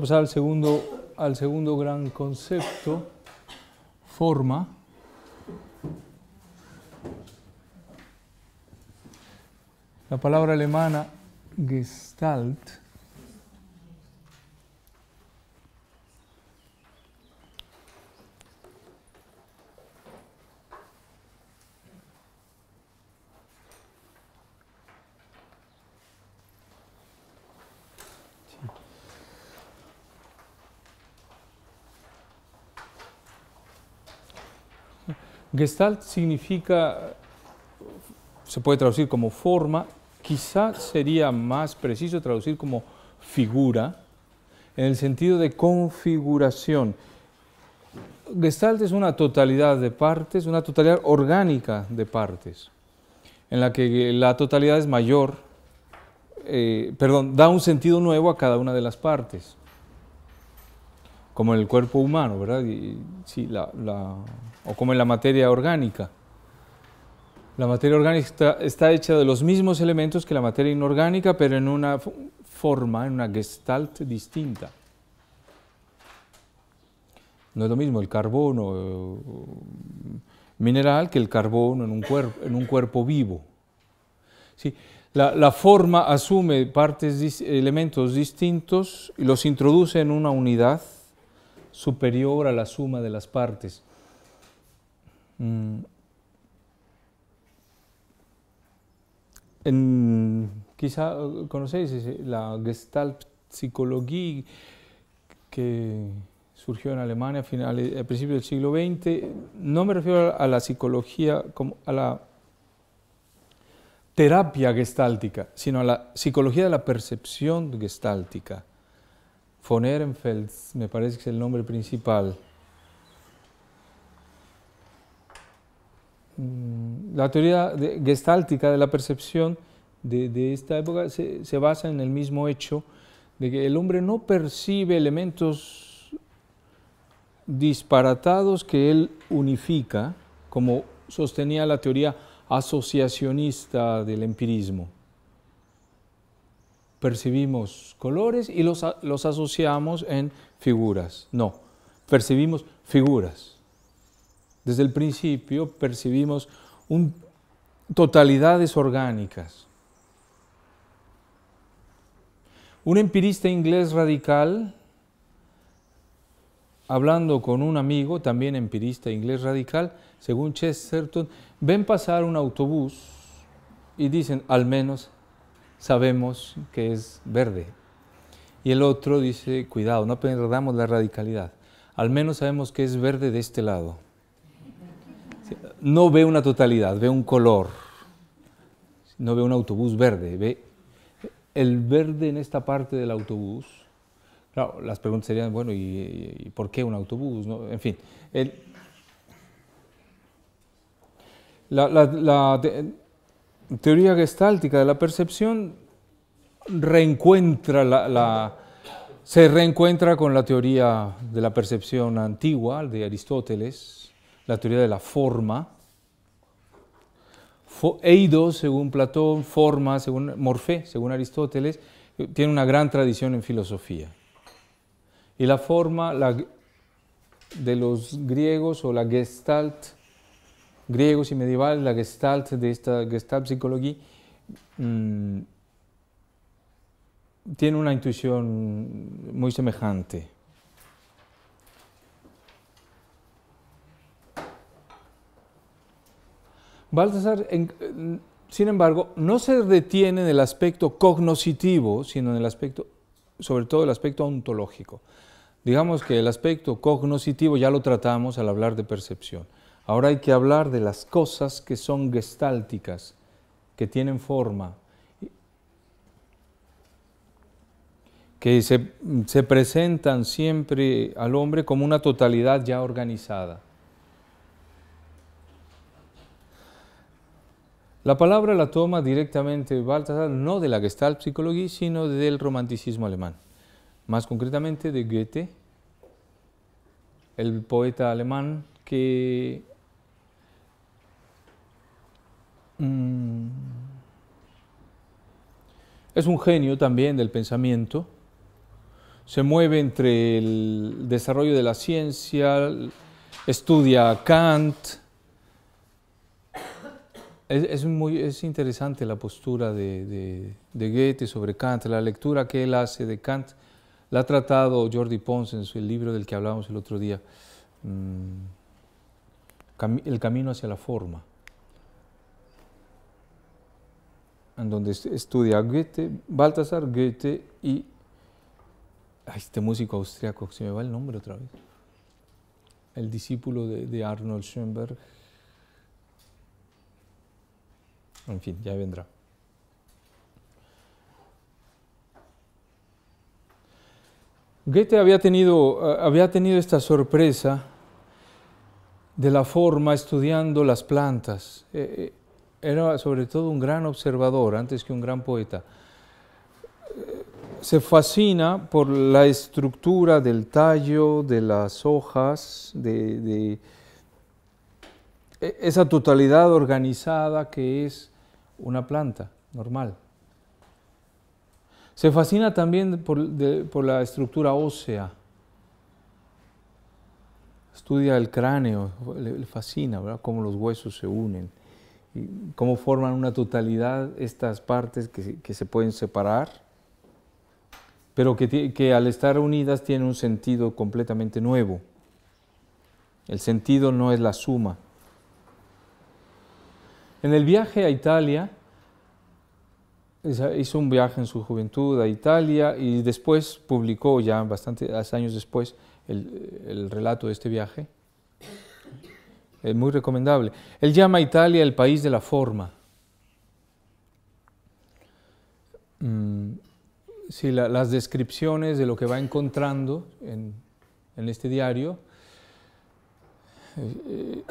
pasar al segundo, al segundo gran concepto, forma. La palabra alemana Gestalt Gestalt significa, se puede traducir como forma, quizá sería más preciso traducir como figura, en el sentido de configuración. Gestalt es una totalidad de partes, una totalidad orgánica de partes, en la que la totalidad es mayor, eh, perdón, da un sentido nuevo a cada una de las partes como en el cuerpo humano, ¿verdad? Y, o como en la materia orgánica. La materia orgánica está, hecha de los mismos elementos que la materia inorgánica, pero en una forma, en una gestalt distinta. No es lo mismo el carbono eh, mm, mineral que el carbono en un, cuerpo, en un cuerpo vivo. Sí, la, la, forma asume partes, elementos distintos y los introduce en una unidad superior a la suma de las partes. Mm. En, quizá conocéis la Gestalt psicología que surgió en Alemania a, a principios del siglo XX. No me refiero a la psicología, como a la terapia gestáltica, sino a la psicología de la percepción gestáltica. Von Ehrenfels, me parece que es el nombre principal. Mm, la teoría gestáltica de la percepción de, esta época se, basa en el mismo hecho de que el hombre no percibe elementos disparatados que él unifica, como sostenía la teoría asociacionista del empirismo percibimos colores y los, asociamos en figuras. No, percibimos figuras. Desde el principio percibimos totalidades orgánicas. Un empirista inglés radical, hablando con un amigo, también empirista inglés radical, según Chesterton, ven pasar un autobús y dicen, al menos sabemos que es verde. Y el otro dice, cuidado, no perdamos la radicalidad. Al menos sabemos que es verde de este lado. No ve una totalidad, ve un color. No ve un autobús verde, ve el verde en esta parte del autobús. las preguntas serían, bueno, ¿y, por qué un autobús? No? En fin, la, teoría gestáltica de la percepción reencuentra la, se reencuentra con la teoría de la percepción antigua de Aristóteles, la teoría de la forma. Eidos, según Platón, forma, según Morfé, según Aristóteles, eh, tiene una gran tradición en filosofía. Y la forma de los griegos o la gestalt griegos y medievales, la gestalt de esta gestalt psicología, mm, tiene una intuición muy semejante. Baltasar, sin embargo, no se detiene en el aspecto cognoscitivo, sino en el aspecto, sobre todo el aspecto ontológico. Digamos que el aspecto cognoscitivo ya lo tratamos al hablar de percepción. Ahora hay que hablar de las cosas que son gestálticas, que tienen forma, que se, presentan siempre al hombre como una totalidad ya organizada. La palabra la toma directamente Baltasar, no de la Gestalt psicología, sino del romanticismo alemán, más concretamente de Goethe, el poeta alemán que Mm. Es un genio también del pensamiento. Se mueve entre el desarrollo de la ciencia, estudia a Kant. Es, muy, es interesante la postura de, Goethe sobre Kant. La lectura que él hace de Kant la ha tratado Jordi Pons en el libro del que hablábamos el otro día, mm. El camino hacia la forma. donde estudia Goethe, Baltasar Goethe y este músico austriaco, se me va el nombre otra vez, el discípulo de, Arnold Schoenberg. En fin, ya vendrá. Goethe había tenido, eh, había tenido esta sorpresa de la forma estudiando las plantas. Eh, eh, era sobre todo un gran observador antes que un gran poeta. Se fascina por la estructura del tallo, de las hojas, de, e, esa totalidad organizada que es una planta normal. Se fascina también por, la estructura ósea. Estudia el cráneo, le, fascina cómo los huesos se unen cómo forman una totalidad estas partes que, se pueden separar, pero que, al estar unidas tienen un sentido completamente nuevo. El sentido no es la suma. En el viaje a Italia, hizo un viaje en su juventud a Italia y después publicó ya bastantes años después el relato de este viaje es muy recomendable. Él llama a Italia el país de la forma. Mm, las descripciones de lo que va encontrando en, este diario eh,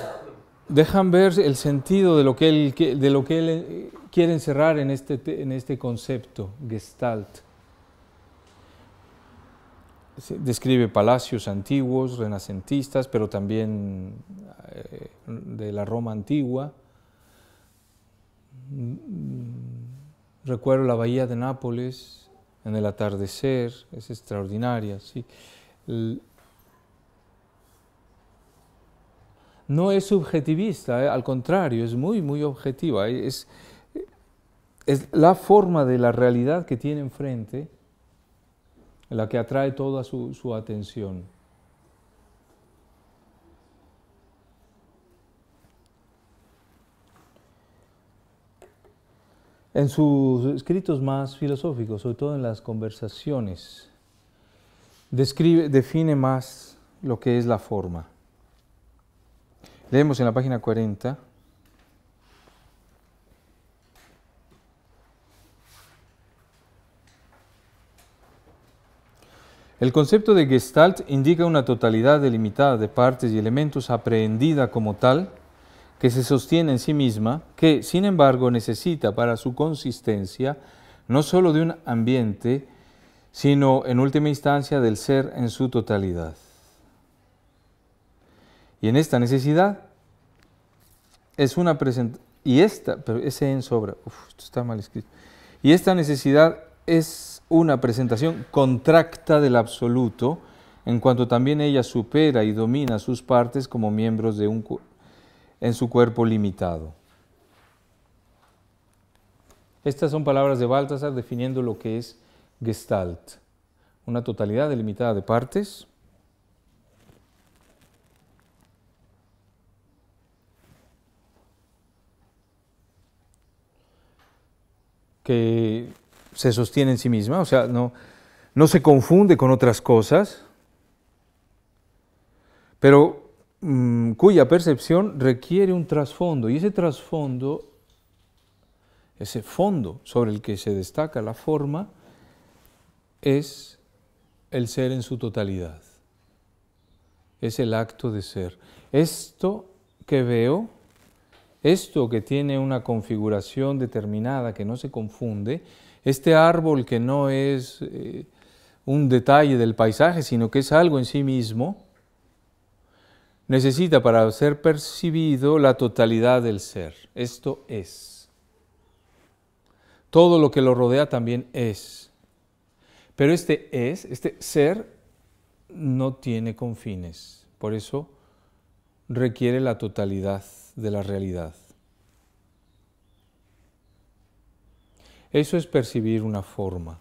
dejan ver el sentido de lo que él, de lo que eh, quiere encerrar en este, en este concepto, gestalt. Describe palacios antiguos, renacentistas, pero también de la Roma antigua. Recuerdo la bahía de Nápoles en el atardecer, es extraordinaria. ¿sí? No es subjetivista, eh, al contrario, es muy, muy objetiva. Eh, es, eh, es la forma de la realidad que tiene enfrente la que atrae toda su atención. En sus escritos más filosóficos, sobre todo en las conversaciones, describe, define más lo que es la forma. Leemos en la página 40. El concepto de Gestalt indica una totalidad delimitada de partes y elementos aprehendida como tal que se sostiene en sí misma, que sin embargo necesita para su consistencia no sólo de un ambiente, sino en última instancia del ser en su totalidad. Y en esta necesidad es una presentación, y esta, pero ese en sobra, esto está mal escrito, y esta necesidad es una presentación contracta del absoluto, en cuanto también ella supera y domina sus partes como miembros de un, en su cuerpo limitado. Estas son palabras de Baltasar definiendo lo que es Gestalt, una totalidad delimitada de partes. que se sostiene en sí misma, o sea, no, no se confunde con otras cosas, pero Mm, cuya percepción requiere un trasfondo y ese trasfondo, ese fondo sobre el que se destaca la forma, es el ser en su totalidad, es el acto de ser. Esto que veo, esto que tiene una configuración determinada que no se confunde, este árbol que no es eh, un detalle del paisaje, sino que es algo en sí mismo, necesita para ser percibido la totalidad del ser. Esto es. Todo lo que lo rodea también es. Pero este es, este ser, no tiene confines. Por eso requiere la totalidad de la realidad. Eso es percibir una forma,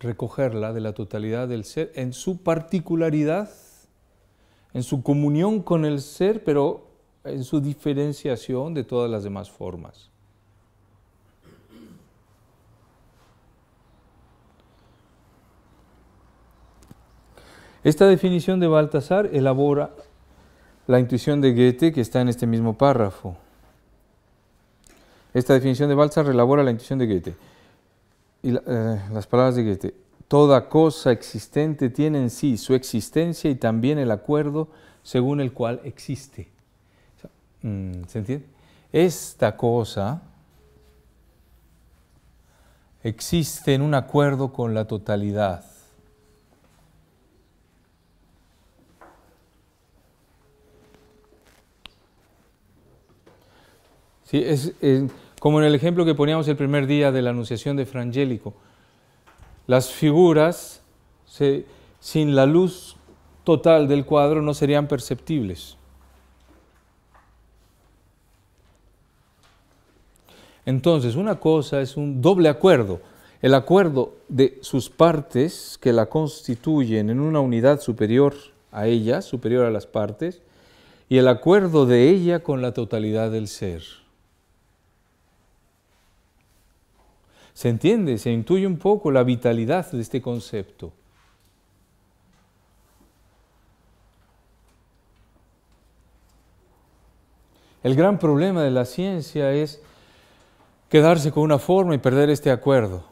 recogerla de la totalidad del ser en su particularidad en su comunión con el ser, pero en su diferenciación de todas las demás formas. Esta definición de Baltasar elabora la intuición de Goethe que está en este mismo párrafo. Esta definición de Baltasar elabora la intuición de Goethe y eh, las palabras de Goethe. Toda cosa existente tiene en sí su existencia y también el acuerdo según el cual existe. Mm, ¿Se entiende? Esta cosa existe en un acuerdo con la totalidad. es, como en el ejemplo que poníamos el primer día de la anunciación de Frangélico las figuras, sin la luz total del cuadro, no serían perceptibles. Entonces, una cosa es un doble acuerdo, el acuerdo de sus partes que la constituyen en una unidad superior a ella, superior a las partes, y el acuerdo de ella con la totalidad del ser. ¿Se entiende? Se intuye un poco la vitalidad de este concepto. El gran problema de la ciencia es quedarse con una forma y perder este acuerdo.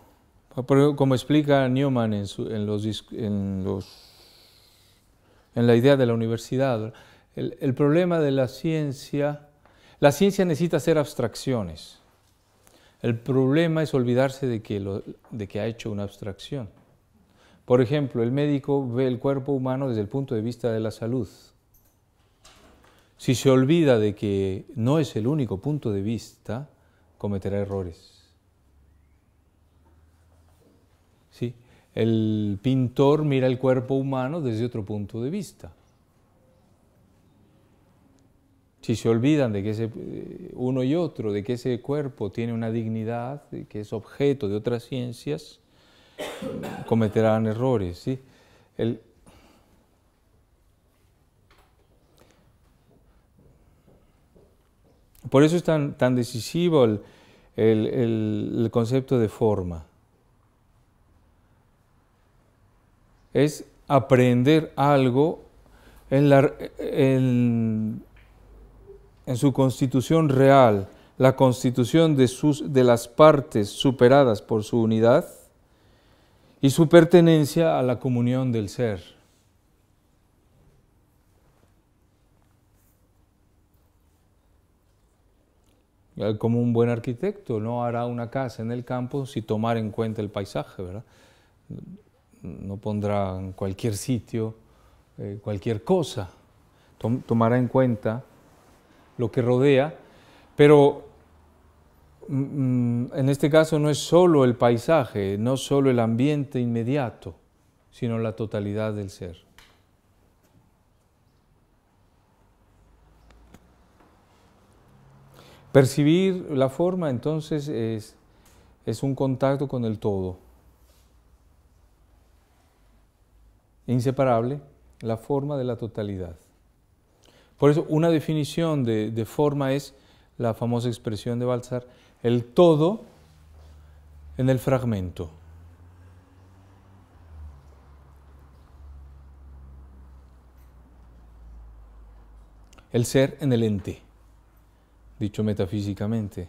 Como explica Newman en, la idea de la universidad, el problema de la ciencia, la ciencia necesita hacer abstracciones. El problema es olvidarse de que, ha hecho una abstracción. Por ejemplo, el médico ve el cuerpo humano desde el punto de vista de la salud. Si se olvida de que no es el único punto de vista, cometerá errores. El pintor mira el cuerpo humano desde otro punto de vista si se olvidan de que ese eh, uno y otro, de que ese cuerpo tiene una dignidad, que es objeto de otras ciencias, mm, cometerán errores. ¿sí? Por eso es tan, tan decisivo el, concepto de forma. Es aprender algo en la, en su constitución real la constitución de, sus, de las partes superadas por su unidad y su pertenencia a la comunión del ser. Como un buen arquitecto no hará una casa en el campo si tomar en cuenta el paisaje, ¿verdad? No pondrá en cualquier sitio eh, cualquier cosa, tomará en cuenta lo que rodea, pero mm, mm, en este caso no es solo el paisaje, no solo el ambiente inmediato, sino la totalidad del ser. Percibir la forma entonces es, es un contacto con el todo. Inseparable, la forma de la totalidad. Por eso una definición de, forma es la famosa expresión de Balzar, el todo en el fragmento. El ser en el ente, dicho metafísicamente.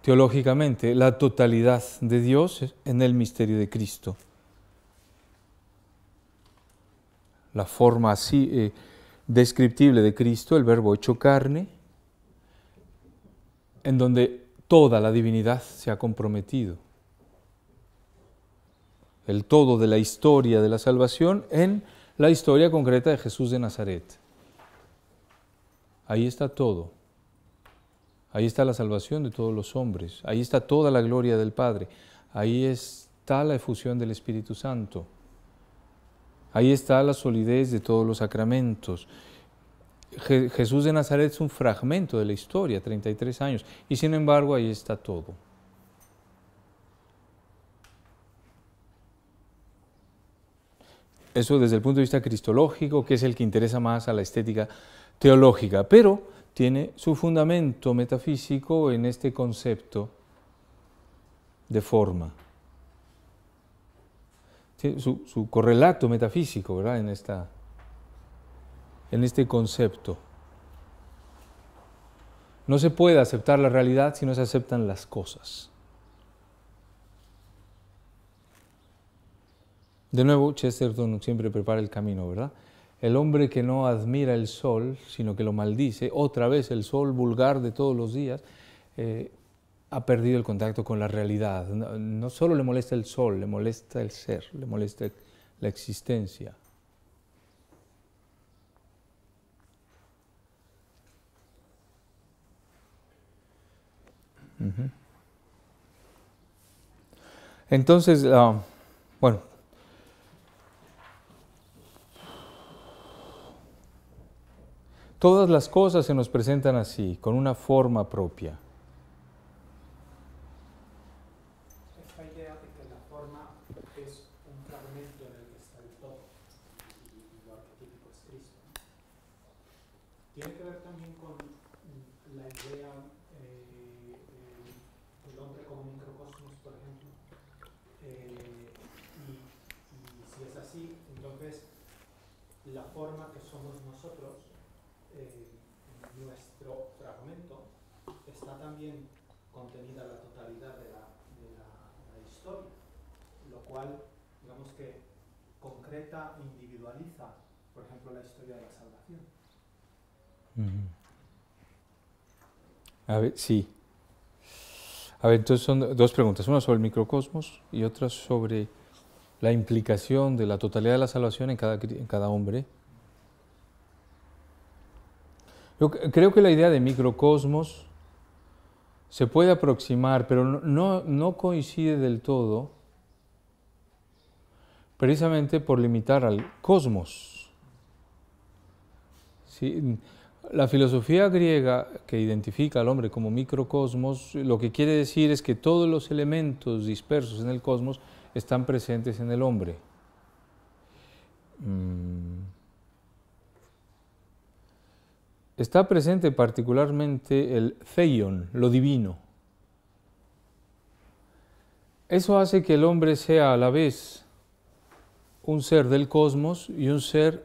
Teológicamente, la totalidad de Dios en el misterio de Cristo. la forma así eh, descriptible de Cristo, el verbo hecho carne, en donde toda la divinidad se ha comprometido. El todo de la historia de la salvación en la historia concreta de Jesús de Nazaret. Ahí está todo. Ahí está la salvación de todos los hombres. Ahí está toda la gloria del Padre. Ahí está la efusión del Espíritu Santo. Ahí está la solidez de todos los sacramentos. Jesús de Nazaret es un fragmento de la historia, 33 años, y sin embargo ahí está todo. Eso desde el punto de vista cristológico, que es el que interesa más a la estética teológica, pero tiene su fundamento metafísico en este concepto de forma su, correlato metafísico, ¿verdad? En, esta, en este concepto. No se puede aceptar la realidad si no se aceptan las cosas. De nuevo, Chesterton siempre prepara el camino, ¿verdad? El hombre que no admira el sol, sino que lo maldice, otra vez el sol vulgar de todos los días, eh, ha perdido el contacto con la realidad. No, solo le molesta el sol, le molesta el ser, le molesta la existencia. Entonces, ah, bueno, todas las cosas se nos presentan así, con una forma propia. que ver también con la idea eh, eh, del hombre como microcosmos, por ejemplo. Eh, y, si es así, entonces la forma que somos nosotros, nuestro fragmento, está también contenida la totalidad de la, historia, lo cual, digamos que concreta, individualiza, por ejemplo, la historia de las a ver, sí. A ver, entonces son dos preguntas, una sobre el microcosmos y otra sobre la implicación de la totalidad de la salvación en cada, hombre. creo que la idea de microcosmos se puede aproximar, pero no, no coincide del todo, precisamente por limitar al cosmos. ¿Sí? La filosofía griega que identifica al hombre como microcosmos, lo que quiere decir es que todos los elementos dispersos en el cosmos están presentes en el hombre. Mm. Está presente particularmente el theion, lo divino. Eso hace que el hombre sea a la vez un ser del cosmos y un ser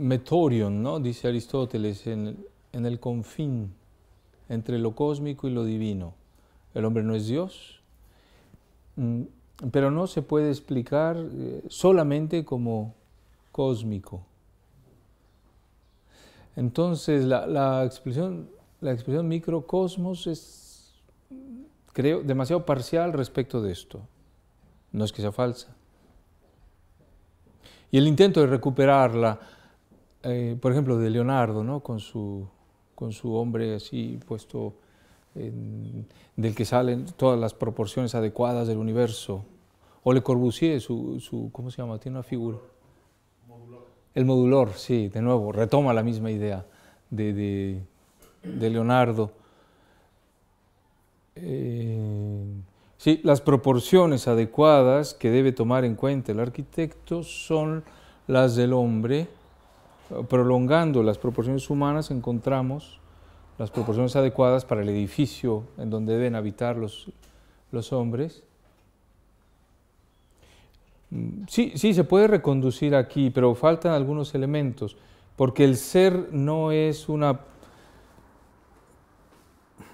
metorion, ¿no? dice Aristóteles, en el, confín entre lo cósmico y lo divino. El hombre no es Dios, mm, pero no se puede explicar eh, solamente como cósmico. Entonces, la, expresión, la expresión microcosmos es, creo, demasiado parcial respecto de esto. No es que sea falsa. Y el intento de recuperarla eh, por ejemplo, de Leonardo, con, su, hombre así puesto, del que salen todas las proporciones adecuadas del universo. O Le Corbusier, su, ¿cómo se llama? Tiene una figura. El modulor, sí, de nuevo, retoma la misma idea de, de, Leonardo. Eh, sí, las proporciones adecuadas que debe tomar en cuenta el arquitecto son las del hombre prolongando las proporciones humanas, encontramos las proporciones adecuadas para el edificio en donde deben habitar los, los hombres. Mm, sí, sí, se puede reconducir aquí, pero faltan algunos elementos, porque el ser no es una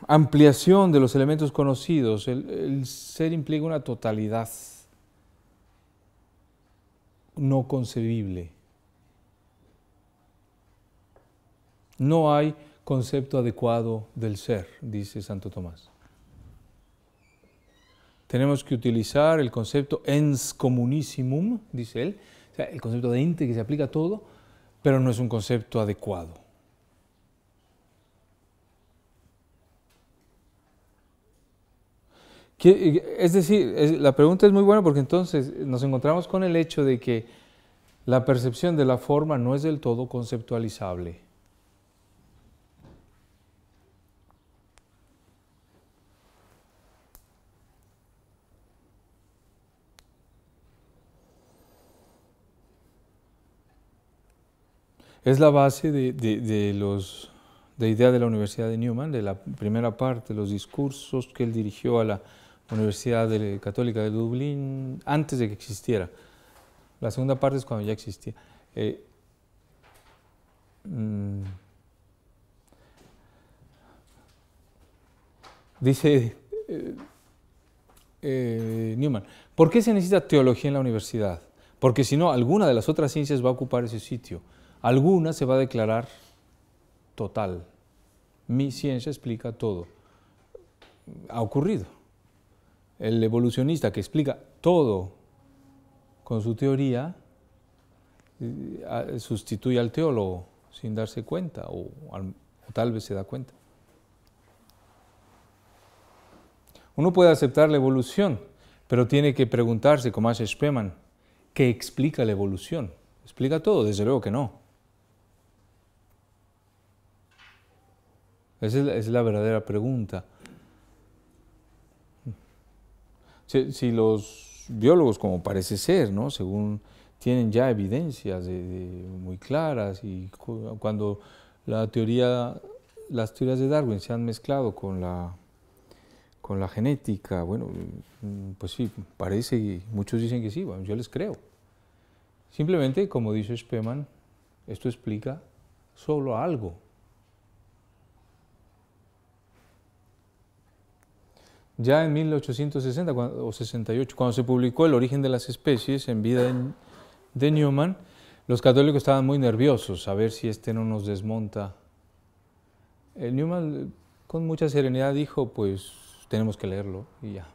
ampliación de los elementos conocidos, el, el ser implica una totalidad no concebible. No hay concepto adecuado del ser, dice Santo Tomás. Tenemos que utilizar el concepto ens communissimum, dice él, o sea, el concepto de ente que se aplica a todo, pero no es un concepto adecuado. Es decir, la pregunta es muy buena porque entonces nos encontramos con el hecho de que la percepción de la forma no es del todo conceptualizable. Es la base de, la idea de la Universidad de Newman, de la primera parte, los discursos que él dirigió a la Universidad Católica de Dublín antes de que existiera. La segunda parte es cuando ya existía. Eh, mm, dice eh, eh, Newman, ¿por qué se necesita teología en la universidad? Porque si no, alguna de las otras ciencias va a ocupar ese sitio. Alguna se va a declarar total. Mi ciencia explica todo. Ha ocurrido. El evolucionista que explica todo con su teoría eh, sustituye al teólogo sin darse cuenta o, tal vez se da cuenta. Uno puede aceptar la evolución, pero tiene que preguntarse, como hace Spemann, ¿qué explica la evolución? ¿Explica todo? Desde luego que no. Esa es la, verdadera pregunta. Si, los biólogos, como parece ser, ¿no? según tienen ya evidencias muy claras y cuando la teoría, las teorías de Darwin se han mezclado con la, con la genética, bueno, pues sí, parece muchos dicen que sí, bueno, yo les creo. Simplemente, como dice Speman, esto explica solo algo Ya en 1860 cuando, o 68, cuando se publicó El origen de las especies en vida de, Newman, los católicos estaban muy nerviosos a ver si este no nos desmonta. El Newman con mucha serenidad dijo, pues tenemos que leerlo y ya.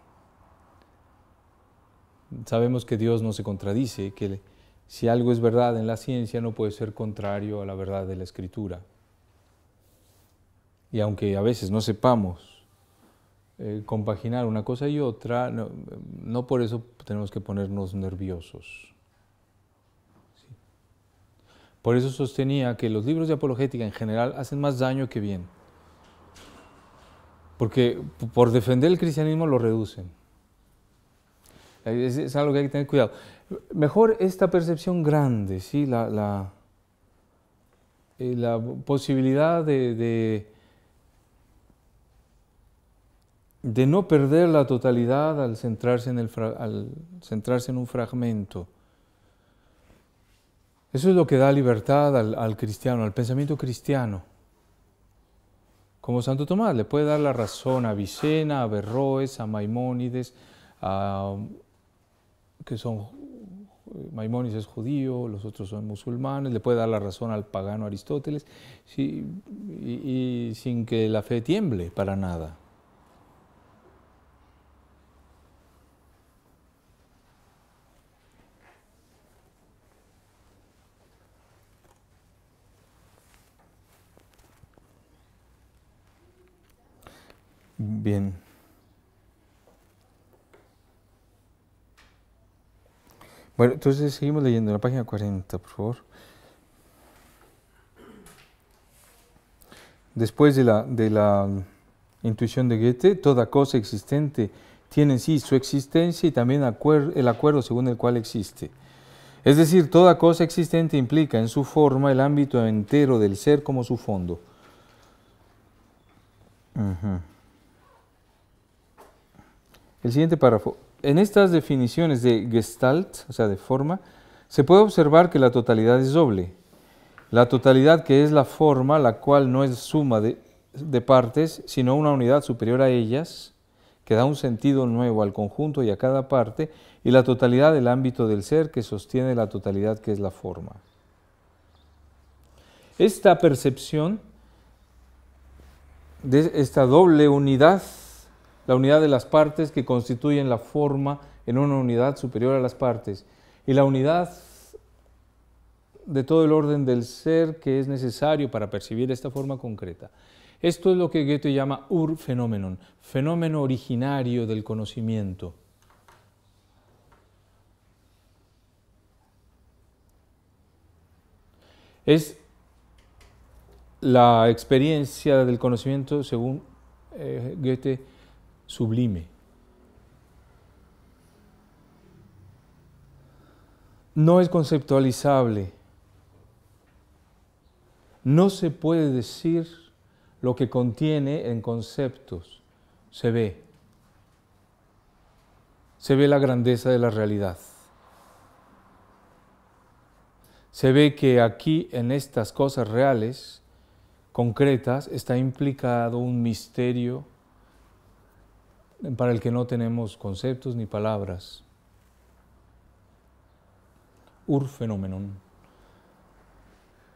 Sabemos que Dios no se contradice, que si algo es verdad en la ciencia no puede ser contrario a la verdad de la escritura. Y aunque a veces no sepamos eh, compaginar una cosa y otra, no, por eso tenemos que ponernos nerviosos. Por eso sostenía que los libros de apologética en general hacen más daño que bien. Porque por defender el cristianismo lo reducen. Es, algo que hay que tener cuidado. Mejor esta percepción grande, ¿sí? la, la eh, posibilidad de, de no perder la totalidad al centrarse en, el al centrarse en un fragmento. Eso es lo que da libertad al, cristiano, al pensamiento cristiano. Como Santo Tomás le puede dar la razón a Vicena, a Berroes, a Maimónides, que son Maimónides es judío, los otros son musulmanes, le puede dar la razón al pagano Aristóteles, y sin que la fe tiemble para nada. Bien. Bueno, entonces seguimos leyendo la página 40, por favor. Después de la, de la intuición de Goethe, toda cosa existente tiene en sí su existencia y también el acuerdo según el cual existe. Es decir, toda cosa existente implica en su forma el ámbito entero del ser como su fondo. El siguiente párrafo. En estas definiciones de gestalt, o sea, de forma, se puede observar que la totalidad es doble. La totalidad que es la forma, la cual no es suma de, partes, sino una unidad superior a ellas, que da un sentido nuevo al conjunto y a cada parte, y la totalidad del ámbito del ser que sostiene la totalidad que es la forma. Esta percepción de esta doble unidad la unidad de las partes que constituyen la forma en una unidad superior a las partes, y la unidad de todo el orden del ser que es necesario para percibir esta forma concreta. Esto es lo que Goethe llama ur phenomenon, fenómeno originario del conocimiento. Es la experiencia del conocimiento, según eh, Goethe, sublime. No es conceptualizable. No se puede decir lo que contiene en conceptos. Se ve. Se ve la grandeza de la realidad. Se ve que aquí, en estas cosas reales, concretas, está implicado un misterio para el que no tenemos conceptos ni palabras. Ur fenomenon.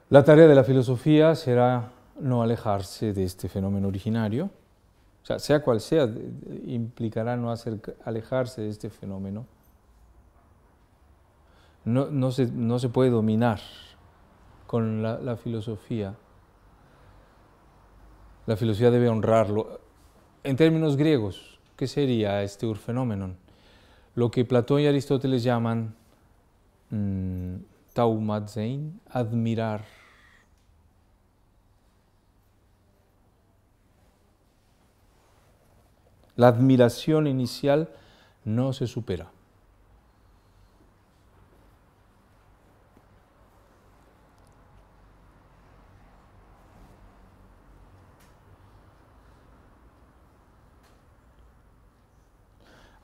La tarea de la filosofía será no alejarse de este fenómeno originario, o sea, sea cual sea, implicará no hacer alejarse de este fenómeno. No, no, se, puede dominar con la filosofía. La filosofía debe honrarlo. En términos griegos, ¿Qué sería este fenómeno? lo que Platón y Aristóteles llaman mmm, taumatzein, admirar. La admiración inicial no se supera.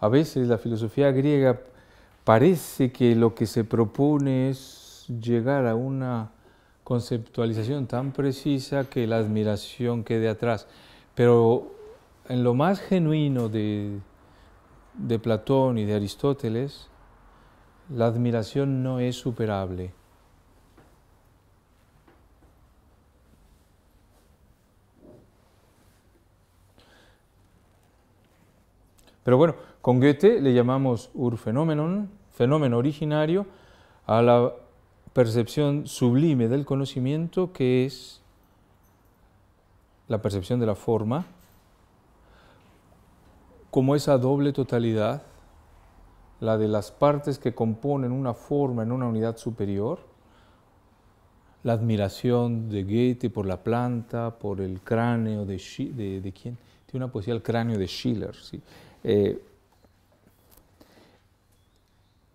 A veces la filosofía griega parece que lo que se propone es llegar a una conceptualización tan precisa que la admiración quede atrás. Pero en lo más genuino de, Platón y de Aristóteles, la admiración no es superable. Pero bueno, con Goethe le llamamos urfenomenon, fenómeno originario, a la percepción sublime del conocimiento que es la percepción de la forma, como esa doble totalidad, la de las partes que componen una forma en una unidad superior, la admiración de Goethe por la planta, por el cráneo de, de, quién, una poesía el cráneo de Schiller, ¿sí? Eh,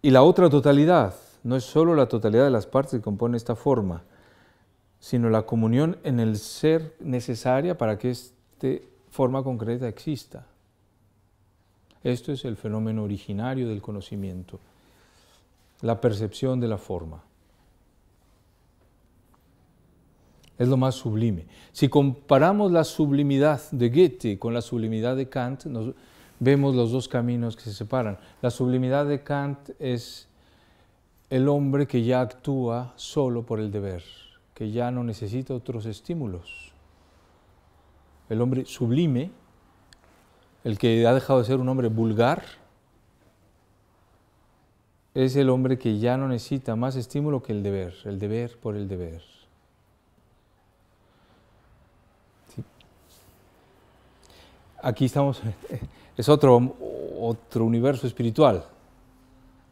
y la otra totalidad, no es solo la totalidad de las partes que compone esta forma, sino la comunión en el ser necesaria para que esta forma concreta exista. Esto es el fenómeno originario del conocimiento, la percepción de la forma. Es lo más sublime. Si comparamos la sublimidad de Goethe con la sublimidad de Kant, nos, vemos los dos caminos que se separan. La sublimidad de Kant es el hombre que ya actúa solo por el deber, que ya no necesita otros estímulos. El hombre sublime, el que ha dejado de ser un hombre vulgar, es el hombre que ya no necesita más estímulo que el deber, el deber por el deber. Aquí estamos es otro, otro universo espiritual.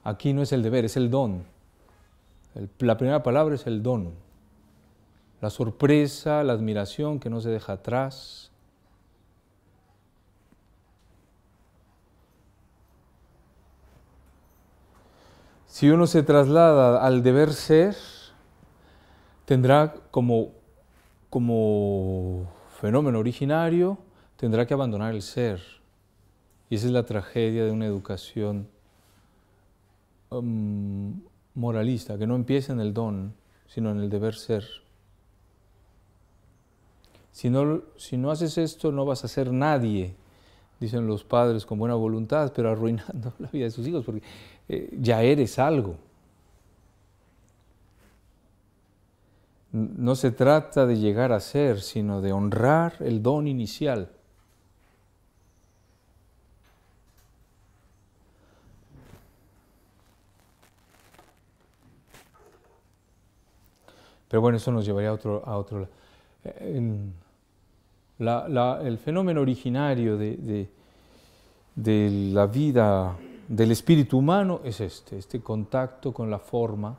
Aquí no es el deber, es el don. la primera palabra es el don. La sorpresa, la admiración que no se deja atrás. Si uno se traslada al deber ser, tendrá como, como fenómeno originario, tendrá que abandonar el ser y esa es la tragedia de una educación um, moralista, que no empieza en el don, sino en el deber ser. Si no, si no haces esto, no vas a ser nadie, dicen los padres con buena voluntad, pero arruinando la vida de sus hijos, porque eh, ya eres algo. No se trata de llegar a ser, sino de honrar el don inicial. Pero bueno, eso nos llevaría a otro, a otro lado. Eh, el fenómeno originario de, de, la vida del espíritu humano es este, este contacto con la forma.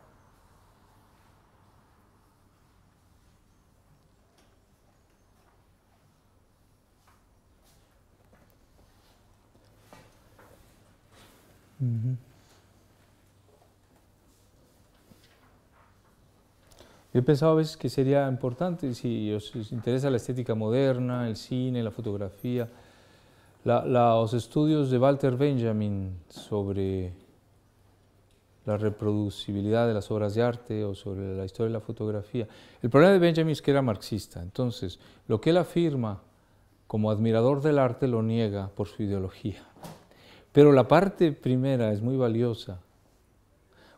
Yo he pensado a veces que sería importante, si os, interesa la estética moderna, el cine, la fotografía, los estudios de Walter Benjamin sobre la reproducibilidad de las obras de arte o sobre la historia de la fotografía. El problema de Benjamin es que era marxista, entonces lo que él afirma como admirador del arte lo niega por su ideología. Pero la parte primera es muy valiosa.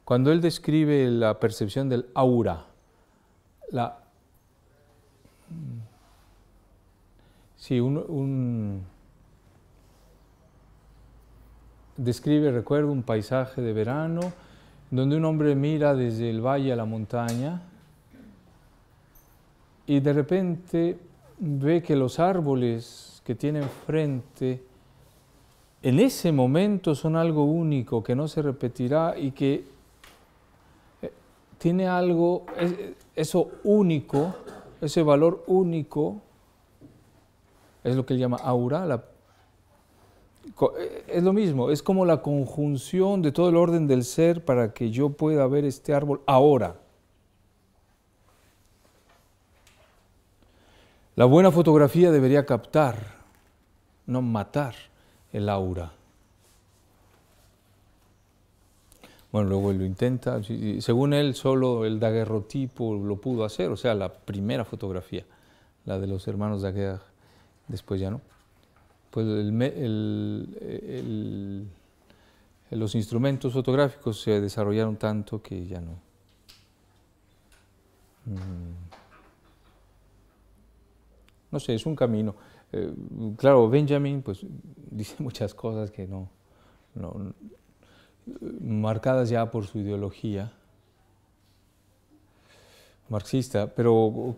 Cuando él describe la percepción del aura, la, un, describe, recuerdo, un paisaje de verano donde un hombre mira desde el valle a la montaña y de repente ve que los árboles que tiene enfrente en ese momento son algo único que no se repetirá y que tiene algo, eso único, ese valor único, es lo que él llama aura, eh, es lo mismo, es como la conjunción de todo el orden del ser para que yo pueda ver este árbol ahora. La buena fotografía debería captar, no matar el aura. Bueno, luego él lo intenta. Según él, solo el daguerrotipo lo pudo hacer, o sea, la primera fotografía, la de los hermanos Daguerre, después ya no. Pues los instrumentos fotográficos se desarrollaron tanto que ya no. Mm. No sé, es un camino. Eh, claro, Benjamin pues, dice muchas cosas que no marcadas ya por su ideología marxista, pero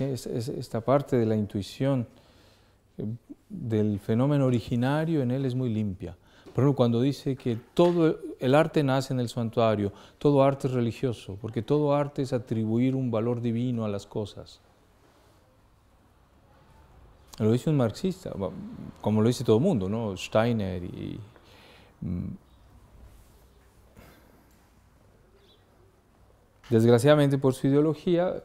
eh, esta parte de la intuición eh, del fenómeno originario en él es muy limpia. Por ejemplo, cuando dice que todo el arte nace en el santuario, todo arte es religioso, porque todo arte es atribuir un valor divino a las cosas. Lo dice un marxista, como lo dice todo el mundo, ¿no? Steiner y Mm. Desgraciadamente por su ideología,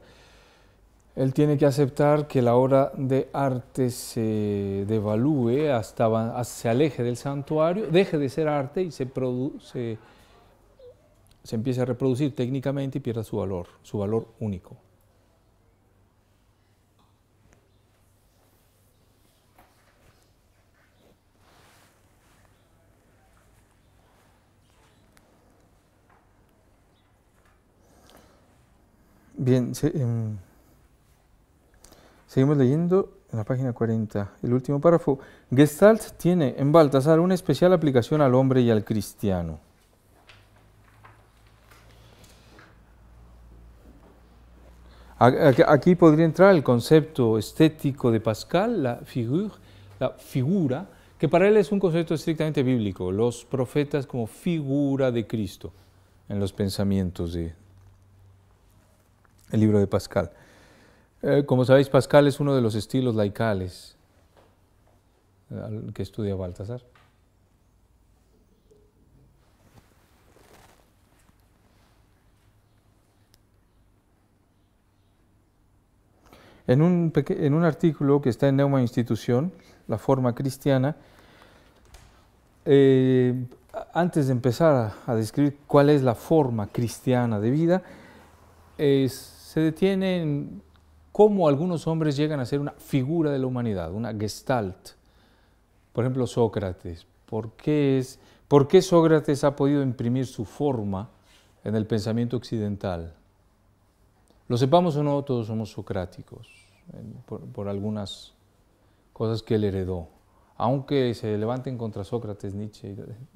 él tiene que aceptar que la obra de arte se devalúe, hasta, se aleje del santuario, deje de ser arte y se, produce, se empiece a reproducir técnicamente y pierda su valor, su valor único. Bien, em, seguimos leyendo en la página 40, el último párrafo. Gestalt tiene en Baltasar una especial aplicación al hombre y al cristiano. Aquí podría entrar el concepto estético de Pascal, la la figura, que para él es un concepto estrictamente bíblico, los profetas como figura de Cristo en los pensamientos de, el libro de Pascal. Eh, como sabéis, Pascal es uno de los estilos laicales eh, que estudia Baltasar. En un, artículo que está en Neuma Institución, La Forma Cristiana, eh, antes de empezar a describir cuál es la forma cristiana de vida, se detiene en cómo algunos hombres llegan a ser una figura de la humanidad, una gestalt. Por ejemplo, Sócrates. ¿Por qué, es, ¿Por Sócrates ha podido imprimir su forma en el pensamiento occidental? Lo sepamos o no, todos somos socráticos, por, algunas cosas que él heredó. Aunque se levanten contra Sócrates, Nietzsche,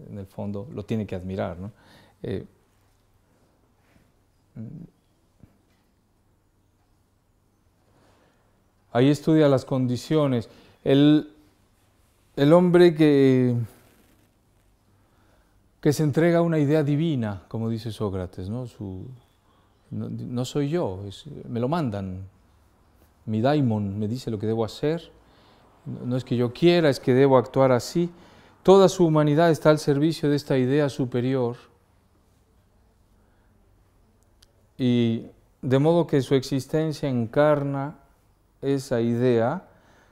en el fondo, lo tiene que admirar. ¿no? Eh, ahí estudia las condiciones. El, el hombre que, que se entrega a una idea divina, como dice Sócrates, ¿no? no, soy yo, me lo mandan. Mi daimon me dice lo que debo hacer. No es que yo quiera, es que debo actuar así. Toda su humanidad está al servicio de esta idea superior. Y de modo que su existencia encarna esa idea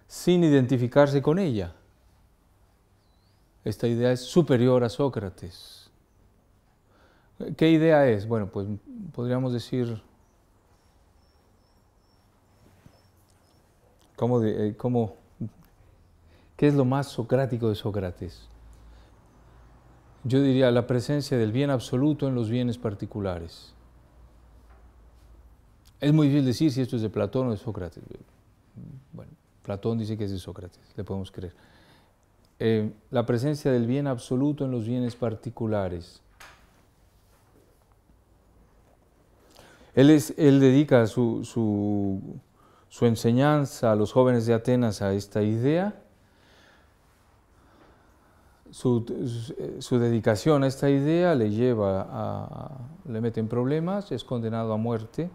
sin identificarse con ella. Esta idea es superior a Sócrates. ¿Qué idea es? Bueno, pues podríamos decir, eh, cómo qué es lo más socrático de Sócrates? Yo diría la presencia del bien absoluto en los bienes particulares. Es muy difícil decir si esto es de Platón o de Sócrates. Bueno, Platón dice que es de Sócrates, le podemos creer. Eh, la presencia del bien absoluto en los bienes particulares. Él, dedica su, enseñanza a los jóvenes de Atenas a esta idea. Su, su, dedicación a esta idea le lleva a, le mete en problemas, es condenado a muerte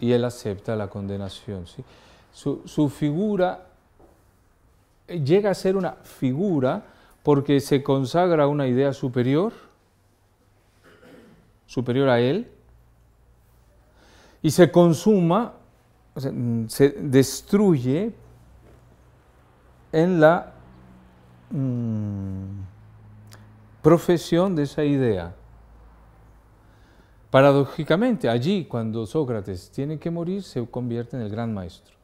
y él acepta la condenación. Su, figura eh, llega a ser una figura porque se consagra una idea superior, superior a él, y se consuma, mm, se destruye en la mm, profesión de esa idea. Paradójicamente, allí cuando Sócrates tiene que morir, se convierte en el gran maestro.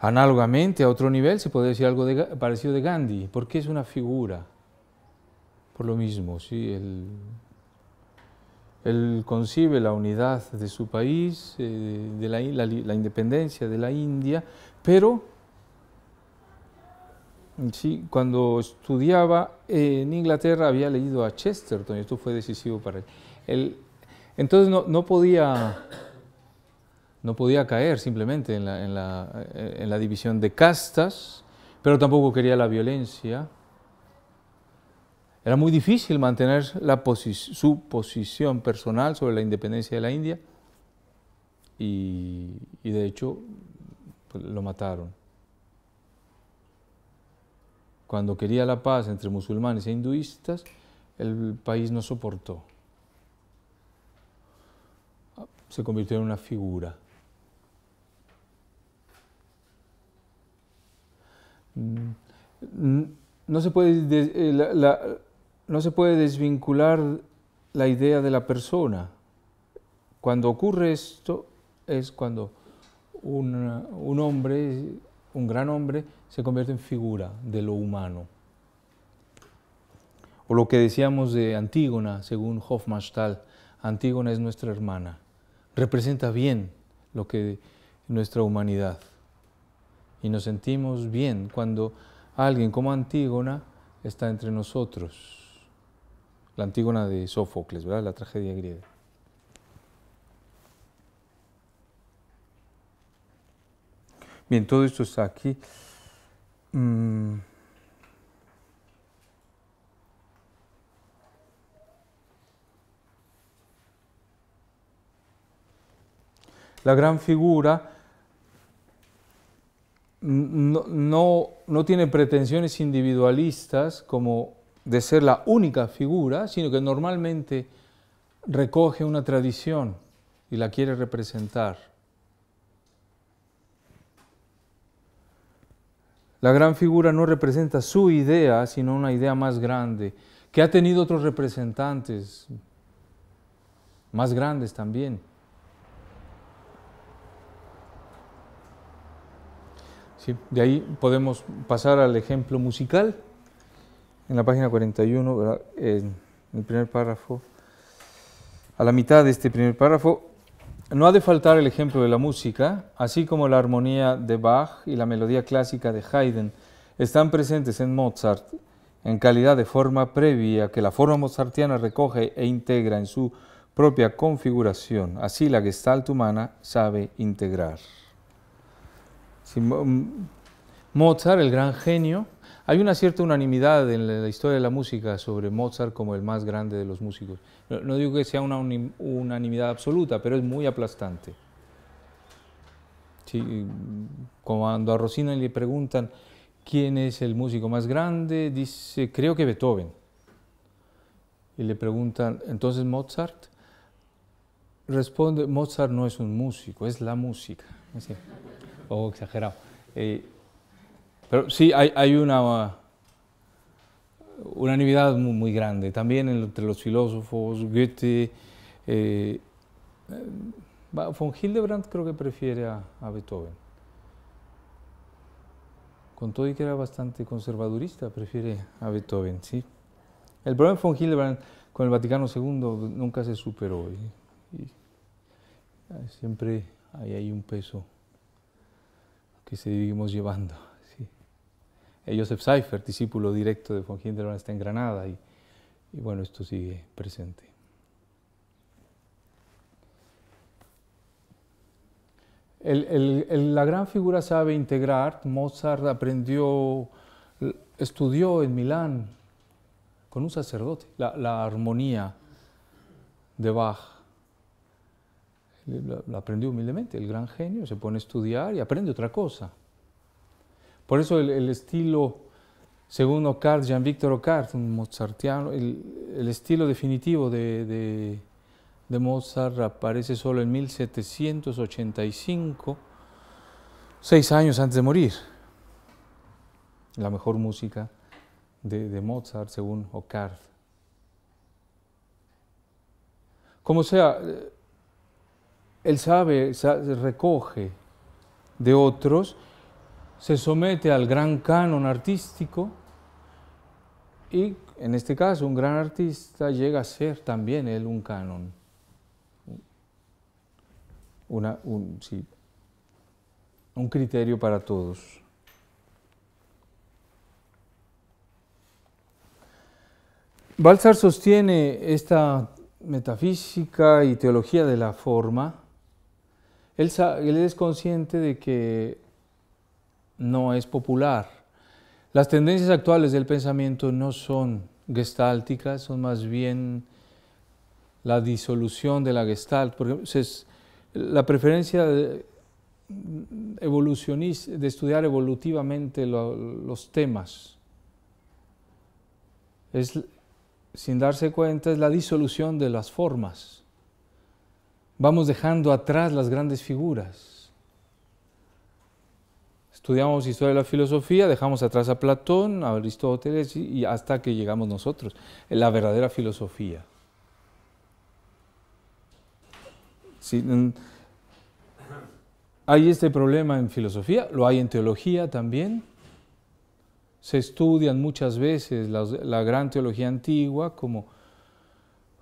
Análogamente, a otro nivel, se puede decir algo parecido de Gandhi, porque es una figura. Por lo mismo, ¿sí? él, concibe la unidad de su país, eh, la independencia de la India, pero Sí, cuando estudiaba en Inglaterra había leído a Chesterton y esto fue decisivo para él. entonces no, podía, no podía caer simplemente eh, en la, división de castas, pero tampoco quería la violencia. Era muy difícil mantener su posición personal sobre la independencia de la India y, de hecho pues, lo mataron cuando quería la paz entre musulmanes e hinduistas, el país no soportó. Se convirtió en una figura. Mm, no se puede, eh, no se puede desvincular la idea de la persona. Cuando ocurre esto es cuando un, un hombre un gran hombre se convierte en figura de lo humano. O lo que decíamos de Antígona, según Hofmannsthal, Antígona es nuestra hermana, representa bien lo que nuestra humanidad. Y nos sentimos bien cuando alguien como Antígona está entre nosotros. La Antígona de Sófocles, ¿verdad? La tragedia griega. Bien, todo esto está aquí. Mm. La gran figura no tiene pretensiones individualistas como de ser la única figura, sino que normalmente recoge una tradición y la quiere representar. La gran figura no representa su idea, sino una idea más grande, que ha tenido otros representantes más grandes también. de ahí podemos pasar al ejemplo musical. En la página 41, en el primer párrafo, a la mitad de este primer párrafo, no ha de faltar el ejemplo de la música, así como la armonía de Bach y la melodía clásica de Haydn están presentes en Mozart en calidad de forma previa que la forma mozartiana recoge e integra en su propia configuración. Así la gestalt humana sabe integrar. Mozart, el gran genio, hay una cierta unanimidad en la historia de la música sobre Mozart como el más grande de los músicos. No, digo que sea una unanimidad absoluta, pero es muy aplastante. cuando a Rosina le preguntan quién es el músico más grande, dice, creo que Beethoven. Y le preguntan, entonces Mozart. Responde, Mozart no es un músico, es la música. o exagerado. Eh, pero sí, hay, una unanimidad muy, grande. También entre los filósofos, Goethe, eh, von Hildebrand creo que prefiere a, Beethoven. Con todo y que era bastante conservadurista, prefiere a Beethoven, ¿sí? El problema von Hildebrand con el Vaticano II nunca se superó. y ah, siempre ahí hay un peso que seguimos llevando. Eh, Joseph Seifer, discípulo directo de von Hindelmann, está en Granada y, bueno, esto sigue presente. la gran figura sabe integrar. Mozart aprendió, estudió en Milán con un sacerdote la, armonía de Bach. la aprendió humildemente. El gran genio se pone a estudiar y aprende otra cosa. Por eso el, estilo, según Jean-Victor Ockart, un mozartiano, el, estilo definitivo de, Mozart aparece solo en 1785, seis años antes de morir. La mejor música de, de, Mozart, según Ockart. Como sea, eh, él sabe, recoge de otros se somete al gran canon artístico y en este caso un gran artista llega a ser también él un canon. un, criterio para todos. Balsar sostiene esta metafísica y teología de la forma. él es consciente de que no es popular. Las tendencias actuales del pensamiento no son gestálticas, son más bien la disolución de la gestalt, pues, la preferencia de, de estudiar evolutivamente los temas es, sin darse cuenta, es la disolución de las formas. Vamos dejando atrás las grandes figuras estudiamos historia de la filosofía, dejamos atrás a Platón, a Aristóteles y hasta que llegamos nosotros, la verdadera filosofía. hay este problema en filosofía, lo hay en teología también. Se estudian muchas veces la, gran teología antigua como,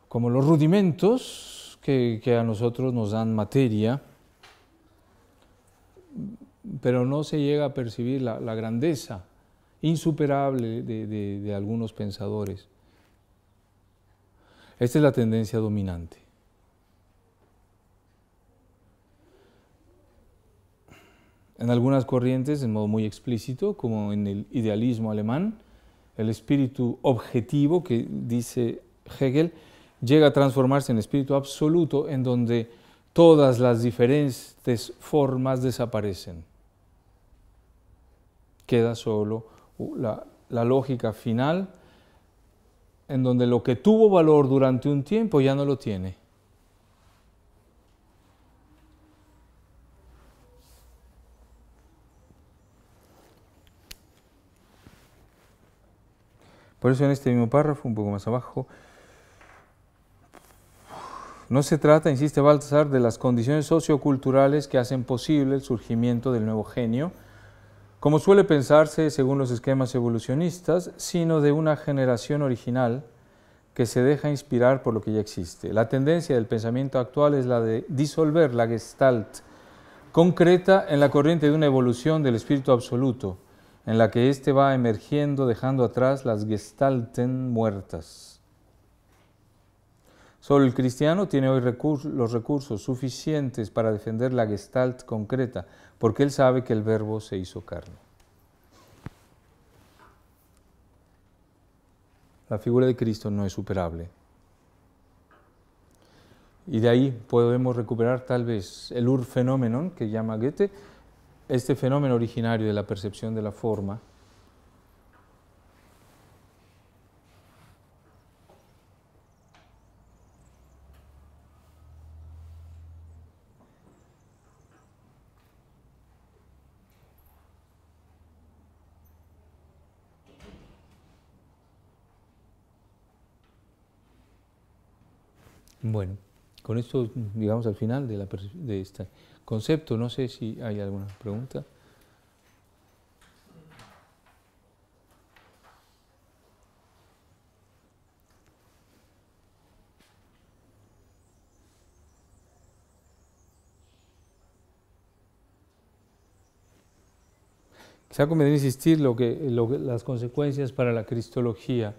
como los rudimentos que, que a nosotros nos dan materia pero no se llega a percibir la, grandeza insuperable de, de algunos pensadores. Esta es la tendencia dominante. En algunas corrientes, en modo muy explícito, como en el idealismo alemán, el espíritu objetivo que dice Hegel llega a transformarse en espíritu absoluto en donde todas las diferentes formas desaparecen queda solo uh, la, lógica final en donde lo que tuvo valor durante un tiempo ya no lo tiene. Por eso en este mismo párrafo, un poco más abajo, no se trata, insiste Baltasar, de las condiciones socioculturales que hacen posible el surgimiento del nuevo genio, como suele pensarse según los esquemas evolucionistas, sino de una generación original que se deja inspirar por lo que ya existe. La tendencia del pensamiento actual es la de disolver la gestalt concreta en la corriente de una evolución del espíritu absoluto, en la que éste va emergiendo dejando atrás las gestalten muertas. Solo el cristiano tiene hoy los recursos suficientes para defender la gestalt concreta, porque él sabe que el verbo se hizo carne. La figura de Cristo no es superable. Y de ahí podemos recuperar tal vez el ur fenómeno que llama Goethe, este fenómeno originario de la percepción de la forma, Bueno, con esto llegamos al final de, este concepto. No sé si hay alguna pregunta. Quizá a insistir lo que, las consecuencias para la cristología.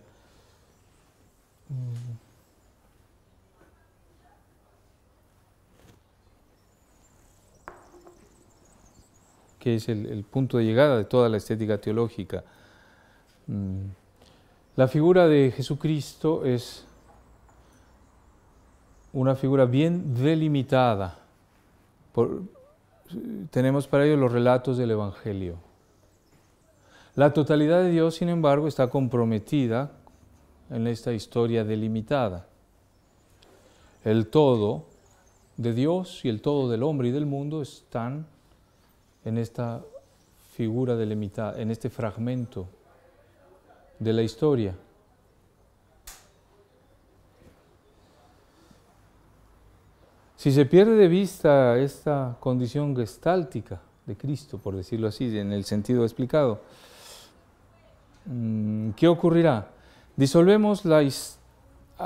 que es el, punto de llegada de toda la estética teológica. Mm. La figura de Jesucristo es una figura bien delimitada. tenemos para ello los relatos del Evangelio. La totalidad de Dios, sin embargo, está comprometida en esta historia delimitada. El todo de Dios y el todo del hombre y del mundo están en esta figura de la mitad, en este fragmento de la historia. Si se pierde de vista esta condición gestáltica de Cristo, por decirlo así, en el sentido explicado, mm, ¿qué ocurrirá? Disolvemos la,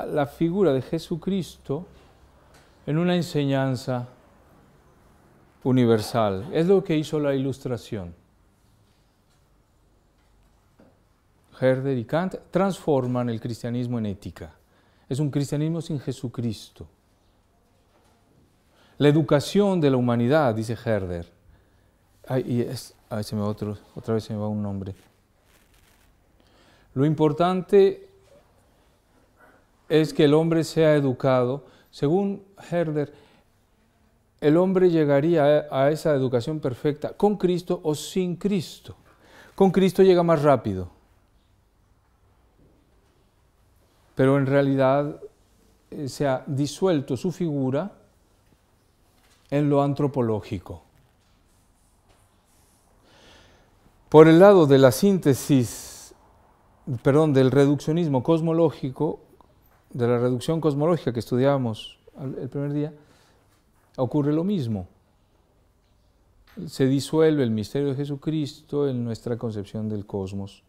la figura de Jesucristo en una enseñanza universal. Es lo que hizo la ilustración. Herder y Kant transforman el cristianismo en ética. Es un cristianismo sin Jesucristo. La educación de la humanidad, dice Herder. Ay, y es, me va otro, otra vez se me va un nombre. Lo importante es que el hombre sea educado, según Herder, el hombre llegaría a esa educación perfecta con Cristo o sin Cristo. Con Cristo llega más rápido. Pero en realidad eh, se ha disuelto su figura en lo antropológico. Por el lado de la síntesis, perdón, del reduccionismo cosmológico, de la reducción cosmológica que estudiábamos el primer día, ocurre lo mismo. Se disuelve el misterio de Jesucristo en nuestra concepción del cosmos,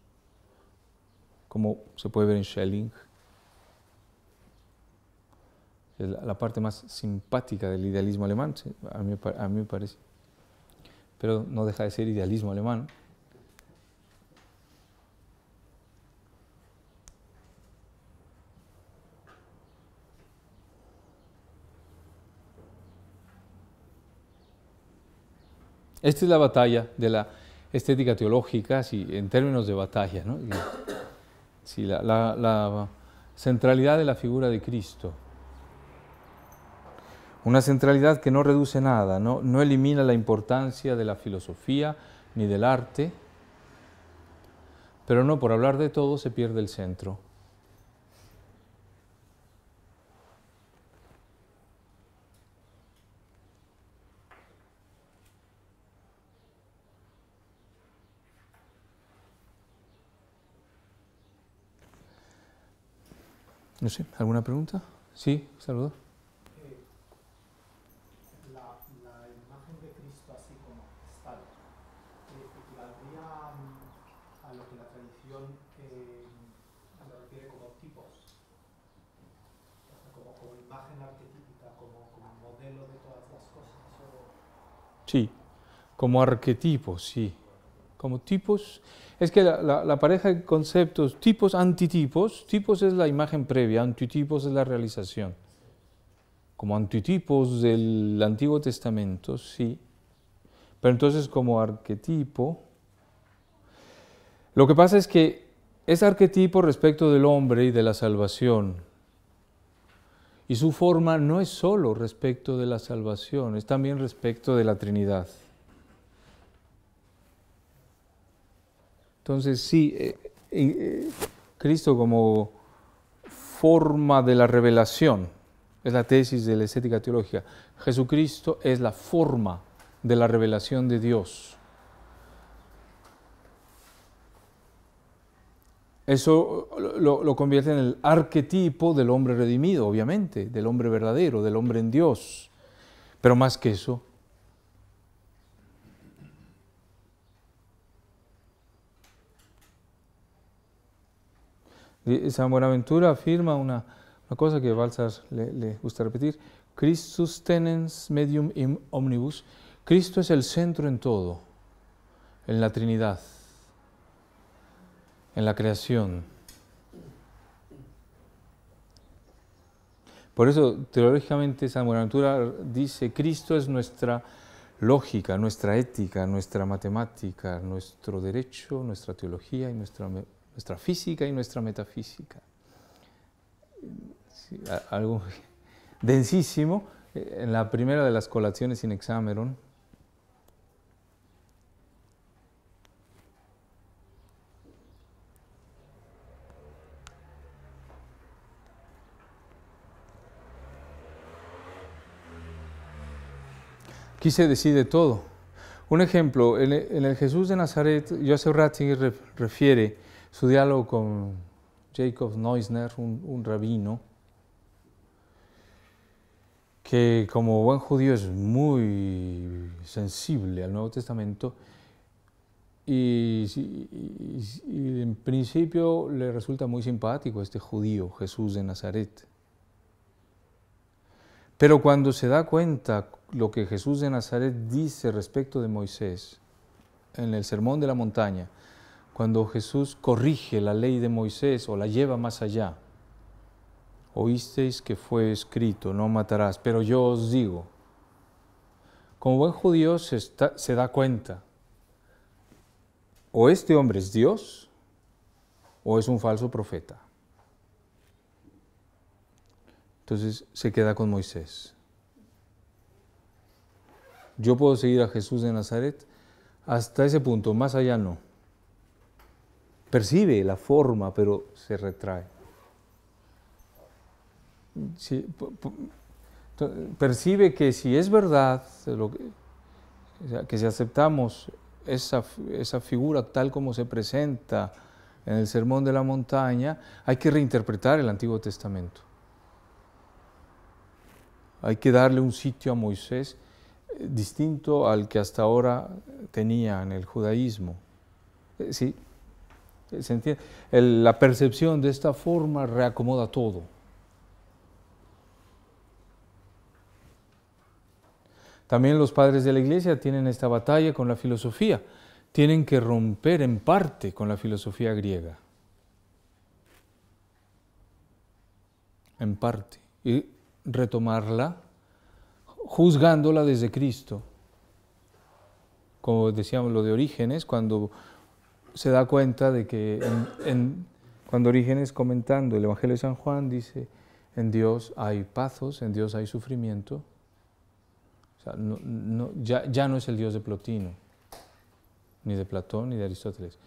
como se puede ver en Schelling. la parte más simpática del idealismo alemán, a mí me parece. Pero no deja de ser idealismo alemán. Esta es la batalla de la estética teológica, si, en términos de batalla, ¿no? Si, la, centralidad de la figura de Cristo. Una centralidad que no reduce nada, no elimina la importancia de la filosofía ni del arte, pero no por hablar de todo se pierde el centro. No sé, ¿alguna pregunta? Sí, saludo. Eh, la, imagen de Cristo así como está eh, equivaldría mm, a, lo que la tradición eh, refiere como tipos, como, imagen arquetípica, como, como modelo de todas las cosas. Sí, como arquetipo, sí como tipos. Es que la, pareja de conceptos tipos, antitipos, tipos es la imagen previa, antitipos es la realización. Como antitipos del Antiguo Testamento, sí. Pero entonces como arquetipo, lo que pasa es que es arquetipo respecto del hombre y de la salvación. Y su forma no es solo respecto de la salvación, es también respecto de la Trinidad. Entonces, sí, eh, eh, eh, Cristo como forma de la revelación, es la tesis de la estética teológica, Jesucristo es la forma de la revelación de Dios. Eso lo, convierte en el arquetipo del hombre redimido, obviamente, del hombre verdadero, del hombre en Dios. Pero más que eso, San Buenaventura afirma una, cosa que Balsar le, le, gusta repetir, Christus tenens medium omnibus, Cristo es el centro en todo, en la Trinidad, en la creación. Por eso, teológicamente, San Buenaventura dice, Cristo es nuestra lógica, nuestra ética, nuestra matemática, nuestro derecho, nuestra teología y nuestra nuestra física y nuestra metafísica. algo densísimo. Eh, en la primera de las colaciones sin examen aquí se decide todo. Un ejemplo, en el Jesús de Nazaret, Joseph Ratzinger refiere su diálogo con Jacob Neusner, un, rabino, que como buen judío es muy sensible al Nuevo Testamento y, y, en principio le resulta muy simpático este judío, Jesús de Nazaret. Pero cuando se da cuenta lo que Jesús de Nazaret dice respecto de Moisés en el Sermón de la Montaña, cuando Jesús corrige la ley de Moisés o la lleva más allá. Oísteis que fue escrito, no matarás, pero yo os digo, como buen judío se, se da cuenta, o este hombre es Dios o es un falso profeta. Entonces se queda con Moisés. Yo puedo seguir a Jesús de Nazaret hasta ese punto, más allá no percibe la forma, pero se retrae. percibe que si es verdad, que, si aceptamos esa, esa, figura tal como se presenta en el Sermón de la Montaña, hay que reinterpretar el Antiguo Testamento. Hay que darle un sitio a Moisés eh, distinto al que hasta ahora tenía en el judaísmo. Eh, sí, la percepción de esta forma reacomoda todo. También los padres de la iglesia tienen esta batalla con la filosofía. Tienen que romper en parte con la filosofía griega. En parte. Y retomarla juzgándola desde Cristo. Como decíamos lo de Orígenes, cuando se da cuenta de que cuando Orígenes comentando el Evangelio de San Juan dice, en Dios hay pazos, en Dios hay sufrimiento, ya, no es el Dios de Plotino, ni de Platón, ni de Aristóteles.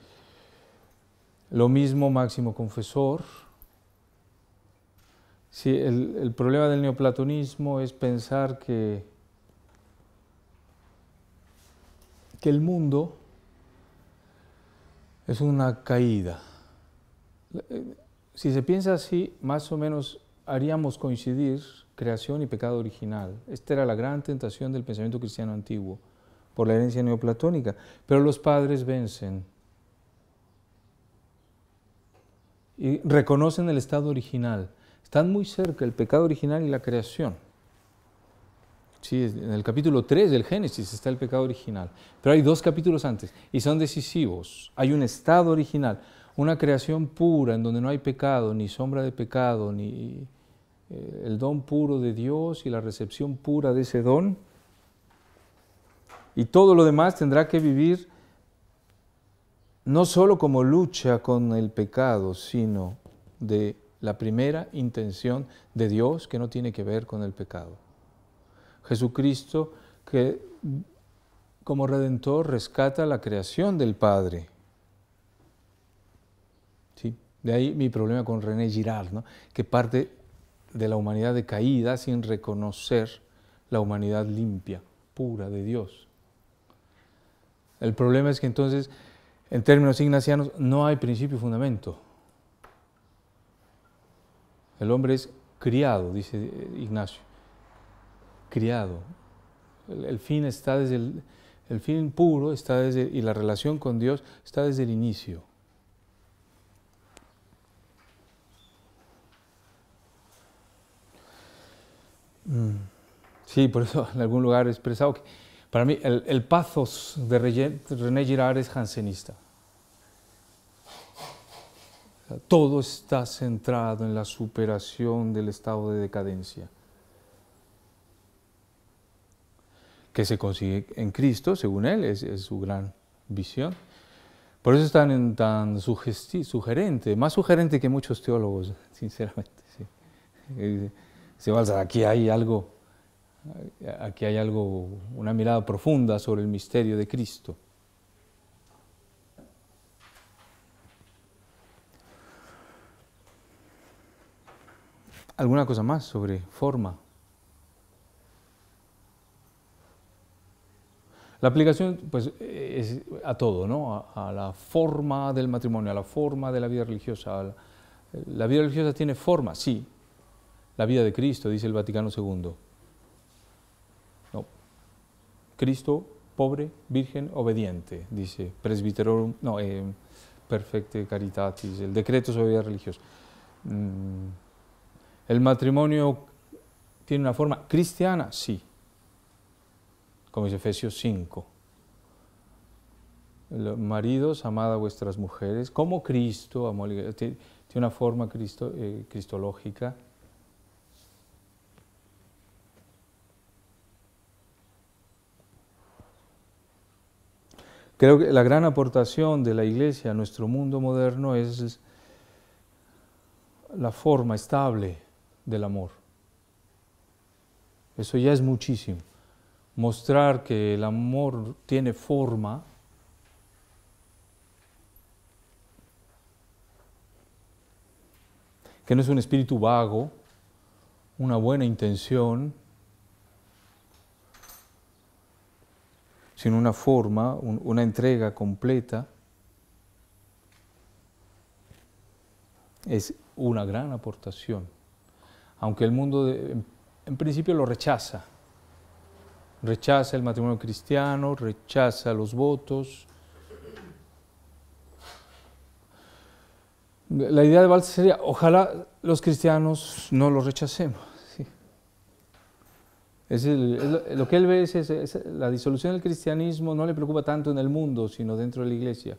Lo mismo máximo confesor. si el, problema del neoplatonismo es pensar que, que el mundo es una caída. Eh, si se piensa así, más o menos haríamos coincidir creación y pecado original. Esta era la gran tentación del pensamiento cristiano antiguo por la herencia neoplatónica. Pero los padres vencen y reconocen el estado original. Están muy cerca el pecado original y la creación. Sí, en el capítulo 3 del Génesis está el pecado original, pero hay dos capítulos antes y son decisivos. Hay un estado original, una creación pura en donde no hay pecado, ni sombra de pecado, ni eh, el don puro de Dios y la recepción pura de ese don. Y todo lo demás tendrá que vivir no solo como lucha con el pecado, sino de la primera intención de Dios que no tiene que ver con el pecado. Jesucristo que como redentor rescata la creación del Padre. ¿Sí? De ahí mi problema con René Girard, ¿no? que parte de la humanidad decaída sin reconocer la humanidad limpia, pura de Dios. El problema es que entonces, en términos ignacianos, no hay principio y fundamento. El hombre es criado, dice Ignacio, el, fin está desde el, fin puro está desde y la relación con Dios está desde el inicio. Mm. Sí, por eso en algún lugar he expresado que para mí el, el pathos de René Girard es jansenista. Todo está centrado en la superación del estado de decadencia. que se consigue en Cristo, según él, es, su gran visión. Por eso es tan, tan sugerente, más sugerente que muchos teólogos, sinceramente. Se aquí hay algo, aquí hay algo, una mirada profunda sobre el misterio de Cristo. ¿Alguna cosa más sobre forma? La aplicación pues, eh, es a todo, ¿no? a, la forma del matrimonio, a la forma de la vida religiosa. La, vida religiosa tiene forma, sí. La vida de Cristo, dice el Vaticano II. No. Cristo, pobre, virgen, obediente, dice Presbyterorum, no, eh, Perfecte Caritatis, el decreto sobre vida religiosa. Mm. ¿El matrimonio tiene una forma cristiana? Sí como dice Efesios 5. Maridos, amad a vuestras mujeres, como Cristo, amó, tiene una forma eh, cristológica. Creo que la gran aportación de la Iglesia a nuestro mundo moderno es la forma estable del amor. Eso ya es muchísimo mostrar que el amor tiene forma, que no es un espíritu vago, una buena intención, sino una forma, una entrega completa, es una gran aportación, aunque el mundo en principio lo rechaza rechaza el matrimonio cristiano, rechaza los votos. La idea de Balsa sería, ojalá los cristianos no los rechacemos. lo que él ve es, la disolución del cristianismo no le preocupa tanto en el mundo, sino dentro de la iglesia.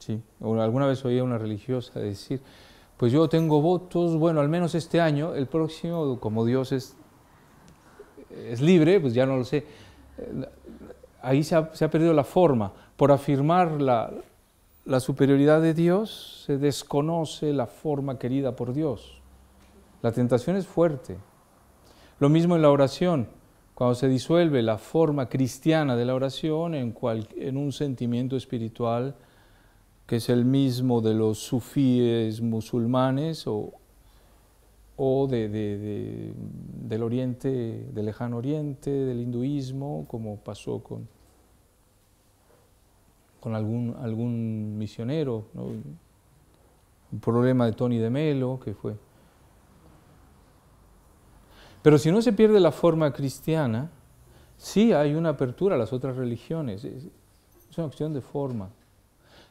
Sí. Alguna vez oía una religiosa decir, pues yo tengo votos, bueno, al menos este año, el próximo, como Dios es, es libre, pues ya no lo sé. Ahí se ha, perdido la forma. Por afirmar la, superioridad de Dios, se desconoce la forma querida por Dios. La tentación es fuerte. Lo mismo en la oración, cuando se disuelve la forma cristiana de la oración en, en un sentimiento espiritual que es el mismo de los sufíes musulmanes o, de, del oriente, del lejano oriente, del hinduismo, como pasó con, con algún, algún misionero, un problema de Tony de Melo, que fue. Pero si no se pierde la forma cristiana, sí hay una apertura a las otras religiones, es una cuestión de forma.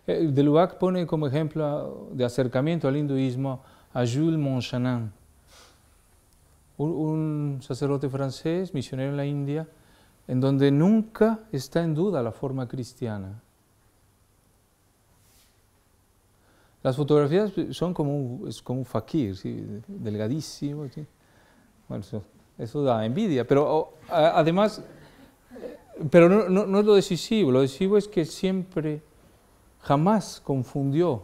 Eh, lugar pone como ejemplo de acercamiento al hinduismo a Jules Monchanin, un, sacerdote francés, misionero en la India, en donde nunca está en duda la forma cristiana. Las fotografías son como un, es como fakir, delgadísimo. Bueno, eso, da envidia, pero además, eh, pero no, es lo decisivo, lo decisivo es que siempre jamás confundió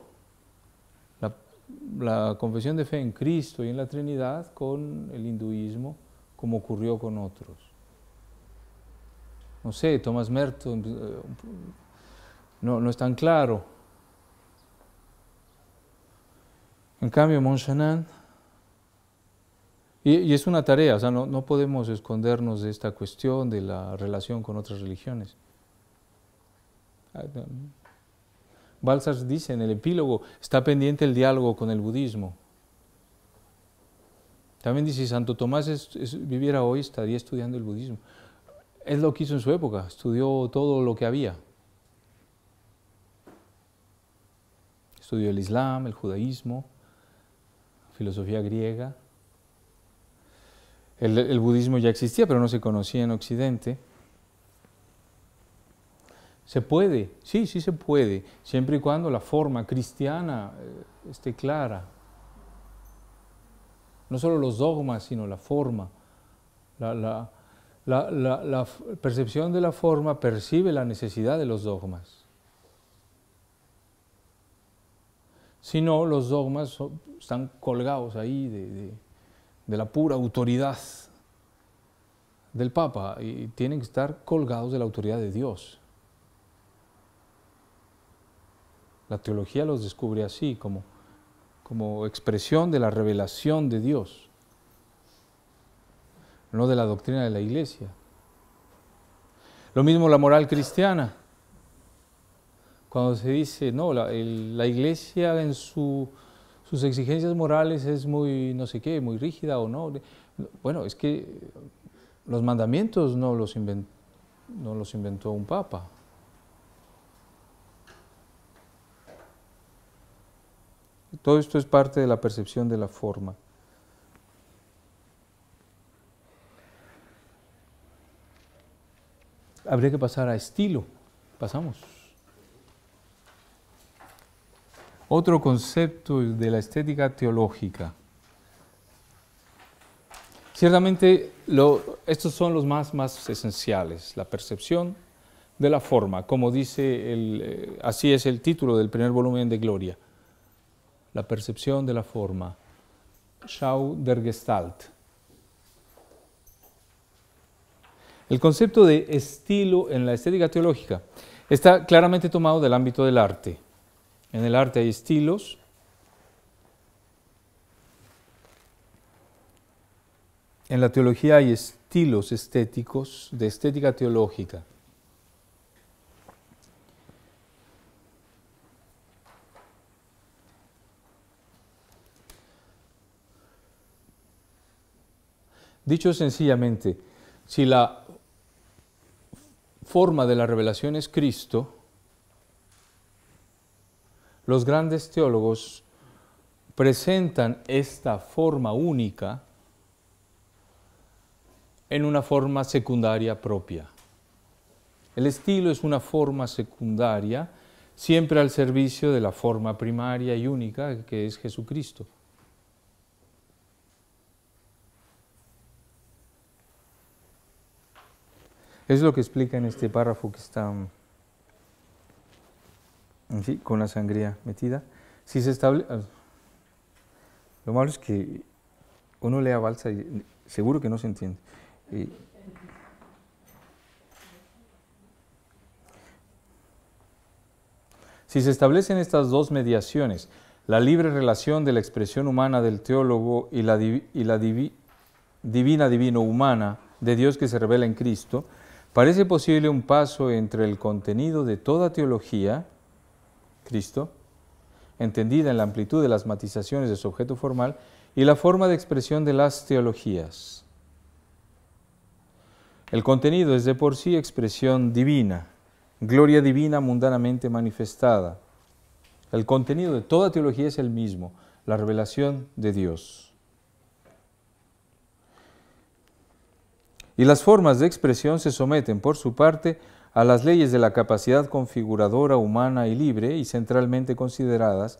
la, confesión de fe en Cristo y en la Trinidad con el hinduismo, como ocurrió con otros. No sé, Thomas Merton, eh, no, es tan claro. En cambio, Monshanan, y, es una tarea, o sea, no, no podemos escondernos de esta cuestión de la relación con otras religiones. Ah, Balsas dice en el epílogo, está pendiente el diálogo con el budismo. También dice, si Santo Tomás viviera hoy, estaría estudiando el budismo. Él lo que hizo en su época, estudió todo lo que había. Estudió el Islam, el judaísmo, filosofía griega. el budismo ya existía, pero no se conocía en Occidente. Se puede, sí, sí se puede, siempre y cuando la forma cristiana eh, esté clara. No solo los dogmas, sino la forma. La, percepción de la forma percibe la necesidad de los dogmas. Si no, los dogmas están colgados ahí de, de la pura autoridad del Papa y tienen que estar colgados de la autoridad de Dios. La teología los descubre así, como, como expresión de la revelación de Dios, no de la doctrina de la iglesia. Lo mismo la moral cristiana. Cuando se dice, no, la, iglesia en sus exigencias morales es muy, no sé qué, muy rígida o no. Bueno, es que los mandamientos no los inventó un papa, Todo esto es parte de la percepción de la forma. Habría que pasar a estilo. Pasamos. Otro concepto de la estética teológica. Ciertamente, estos son los más, más esenciales, la percepción de la forma, como dice, el, eh, así es el título del primer volumen de Gloria la percepción de la forma, Schau der Gestalt. El concepto de estilo en la estética teológica está claramente tomado del ámbito del arte. En el arte hay estilos. En la teología hay estilos estéticos de estética teológica. Dicho sencillamente, si la forma de la revelación es Cristo, los grandes teólogos presentan esta forma única en una forma secundaria propia. El estilo es una forma secundaria, siempre al servicio de la forma primaria y única que es Jesucristo. Es lo que explica en este párrafo que está mm, con la sangría metida. Si se estable... Ah, lo malo es que uno lea balsa y seguro que no se entiende. Si se establecen estas dos mediaciones, la libre relación de la expresión humana del teólogo y la, divina divino humana de Dios que se revela en Cristo, Parece posible un paso entre el contenido de toda teología, Cristo, entendida en la amplitud de las matizaciones de su objeto formal, y la forma de expresión de las teologías. El contenido es de por sí expresión divina, gloria divina mundanamente manifestada. El contenido de toda teología es el mismo, la revelación de Dios. y las formas de expresión se someten, por su parte, a las leyes de la capacidad configuradora humana y libre y centralmente consideradas,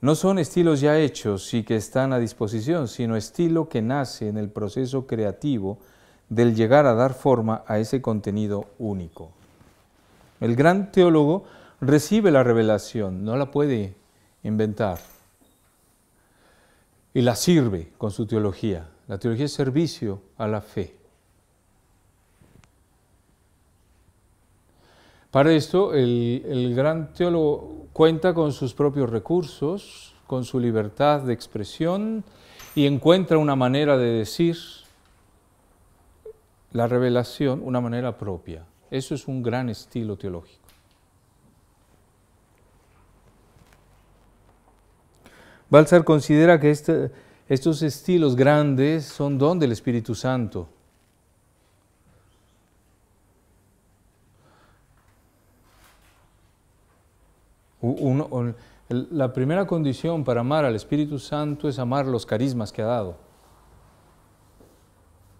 no son estilos ya hechos y que están a disposición, sino estilo que nace en el proceso creativo del llegar a dar forma a ese contenido único. El gran teólogo recibe la revelación, no la puede inventar, y la sirve con su teología. La teología es servicio a la fe. Para esto, el, gran teólogo cuenta con sus propios recursos, con su libertad de expresión y encuentra una manera de decir la revelación, una manera propia. Eso es un gran estilo teológico. Balsar considera que este, estos estilos grandes son don del Espíritu Santo la primera condición para amar al Espíritu Santo es amar los carismas que ha dado.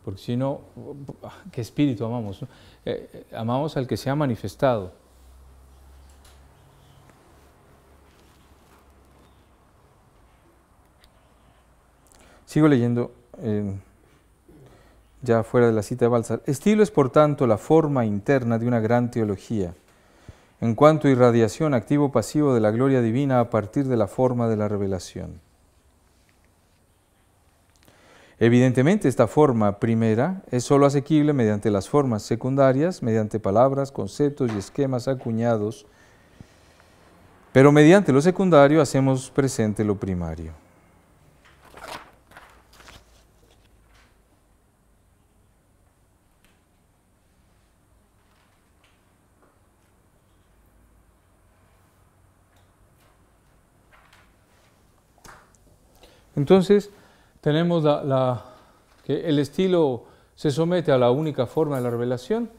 Porque si no, ¿qué espíritu amamos? Eh, eh, amamos al que se ha manifestado. Sigo leyendo eh, ya fuera de la cita de Balsar. Estilo es, por tanto, la forma interna de una gran teología en cuanto a irradiación activo-pasivo de la gloria divina a partir de la forma de la revelación. Evidentemente esta forma primera es sólo asequible mediante las formas secundarias, mediante palabras, conceptos y esquemas acuñados, pero mediante lo secundario hacemos presente lo primario. Entonces, tenemos que el estilo se somete a la única forma de la revelación,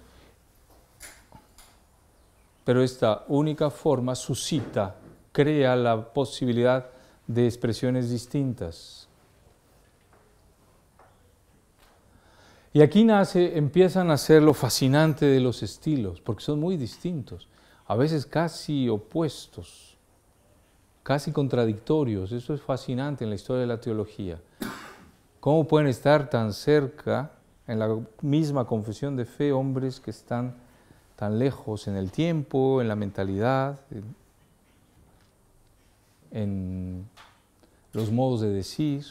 pero esta única forma suscita, crea la posibilidad de expresiones distintas. Y aquí nace, empiezan a ser lo fascinante de los estilos, porque son muy distintos, a veces casi opuestos casi contradictorios. Eso es fascinante en la historia de la teología. ¿Cómo pueden estar tan cerca en la misma confesión de fe hombres que están tan lejos en el tiempo, en la mentalidad, en, los modos de decir?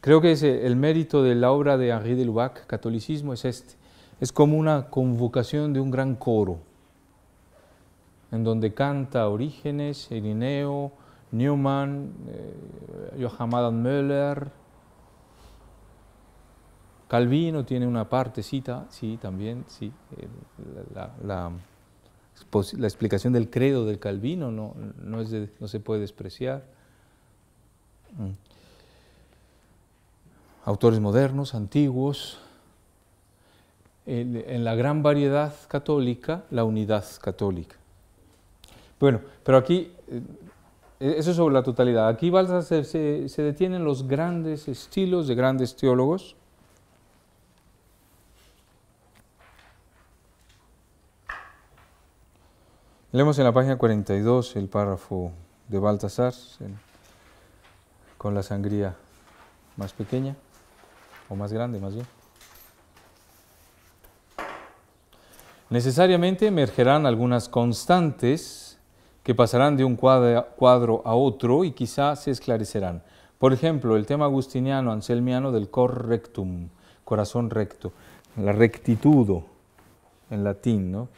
Creo que eh, el mérito de la obra de Henri de Lubac, Catolicismo, es este. Es como una convocación de un gran coro en donde canta Orígenes, Irineo, Newman, eh, Johann Adam Calvino tiene una partecita, sí, también, sí. Eh, la, explicación del credo del Calvino no, no, se puede despreciar. Mm. Autores modernos, antiguos. en la gran variedad católica, la unidad católica. Bueno, pero aquí, eh, eso es sobre la totalidad. Aquí Baltasar se, se, detienen los grandes estilos de grandes teólogos. Leemos en la página 42 el párrafo de Baltasar con la sangría más pequeña o más grande más bien. Necesariamente emergerán algunas constantes que pasarán de un cuadro a otro y quizá se esclarecerán. Por ejemplo, el tema agustiniano, anselmiano del cor rectum, corazón recto, la rectitud en latín,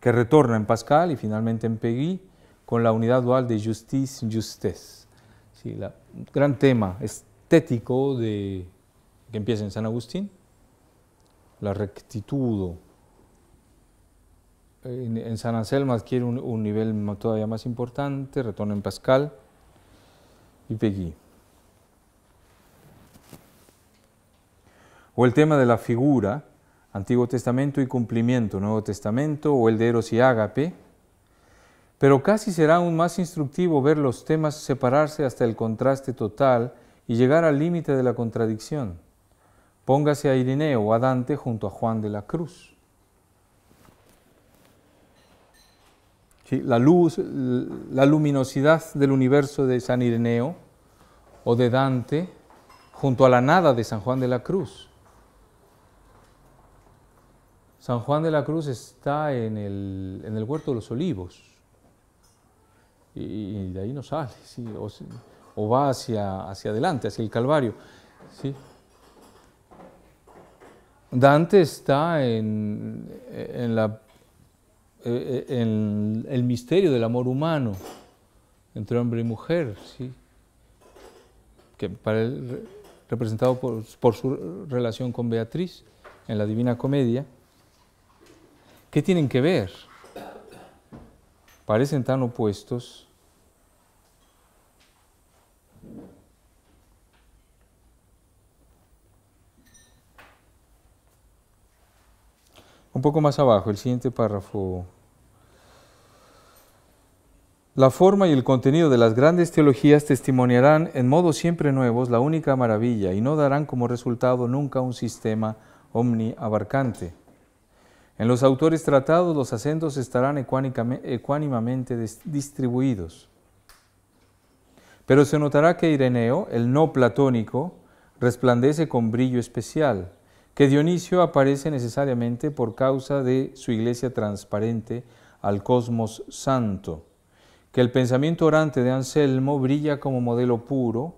que retorna en Pascal y finalmente en peguí, con la unidad dual de justice justez. Sí, un gran tema estético de, que empieza en San Agustín, la rectitud en, San Anselmo adquiere un, nivel todavía más importante, retorno en Pascal y Peggy. O el tema de la figura, Antiguo Testamento y cumplimiento, Nuevo Testamento, o el de Eros y Ágape, pero casi será aún más instructivo ver los temas separarse hasta el contraste total y llegar al límite de la contradicción. Póngase a Irineo o a Dante junto a Juan de la Cruz. la luz, la luminosidad del universo de San Ireneo o de Dante junto a la nada de San Juan de la Cruz. San Juan de la Cruz está en el, Huerto de los Olivos y, de ahí no sale, o, va hacia, hacia adelante, hacia el Calvario. Dante está en, la eh, eh, el, misterio del amor humano entre hombre y mujer, ¿sí? que para el, representado por su relación con Beatriz en la Divina Comedia, ¿qué tienen que ver? Parecen tan opuestos. Un poco más abajo, el siguiente párrafo la forma y el contenido de las grandes teologías testimoniarán en modos siempre nuevos la única maravilla y no darán como resultado nunca un sistema omniabarcante. En los autores tratados los acentos estarán ecuánimamente distribuidos. Pero se notará que Ireneo, el no platónico, resplandece con brillo especial, que Dionisio aparece necesariamente por causa de su iglesia transparente al cosmos santo que el pensamiento orante de Anselmo brilla como modelo puro,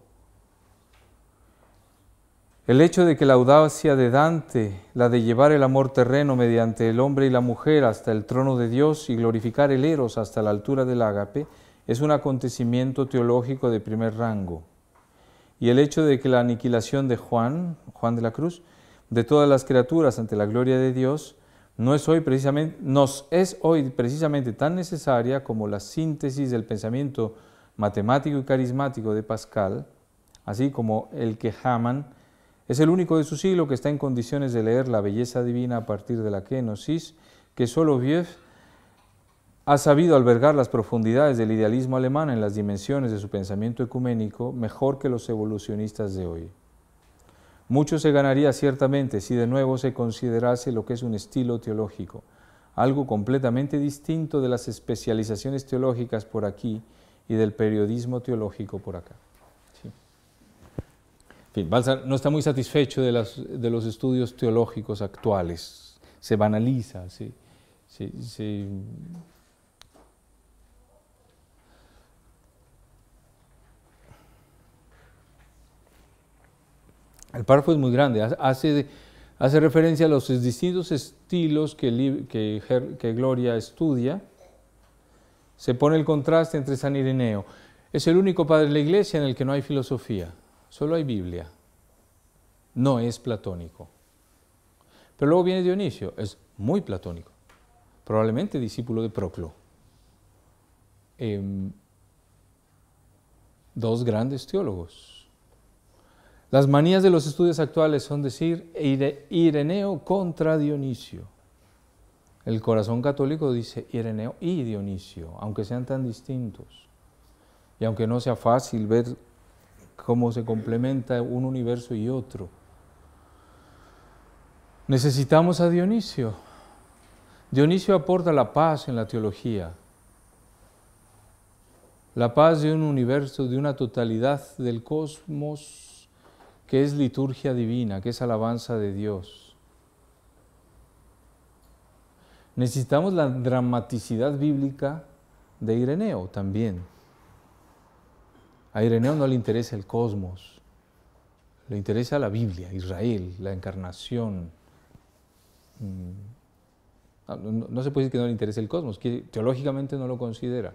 el hecho de que la audacia de Dante, la de llevar el amor terreno mediante el hombre y la mujer hasta el trono de Dios y glorificar el eros hasta la altura del ágape, es un acontecimiento teológico de primer rango. Y el hecho de que la aniquilación de Juan, Juan de la Cruz, de todas las criaturas ante la gloria de Dios, no es hoy precisamente, nos es hoy precisamente tan necesaria como la síntesis del pensamiento matemático y carismático de Pascal, así como el que Hamann es el único de su siglo que está en condiciones de leer la belleza divina a partir de la kenosis, que solo Vieux ha sabido albergar las profundidades del idealismo alemán en las dimensiones de su pensamiento ecuménico mejor que los evolucionistas de hoy. Mucho se ganaría ciertamente si de nuevo se considerase lo que es un estilo teológico, algo completamente distinto de las especializaciones teológicas por aquí y del periodismo teológico por acá. Sí. fin, no está muy satisfecho de, de, los estudios teológicos actuales, se banaliza, sí, El párrafo es muy grande, hace, referencia a los distintos estilos que, Gloria estudia. Se pone el contraste entre San Ireneo. Es el único padre de la iglesia en el que no hay filosofía, solo hay Biblia. No es platónico. Pero luego viene Dionisio, es muy platónico, probablemente discípulo de Proclo. Em, dos grandes teólogos las manías de los estudios actuales son decir Ireneo contra Dionisio. El corazón católico dice Ireneo y Dionisio, aunque sean tan distintos. Y aunque no sea fácil ver cómo se complementa un universo y otro. Necesitamos a Dionisio. Dionisio aporta la paz en la teología. La paz de un universo, de una totalidad del cosmos ¿Qué es liturgia divina, ¿Qué es alabanza de Dios. Necesitamos la dramaticidad bíblica de Ireneo también. A Ireneo no le interesa el cosmos, le interesa la Biblia, Israel, la encarnación. Mm. No, no se puede decir que no le interese el cosmos, que teológicamente no lo considera.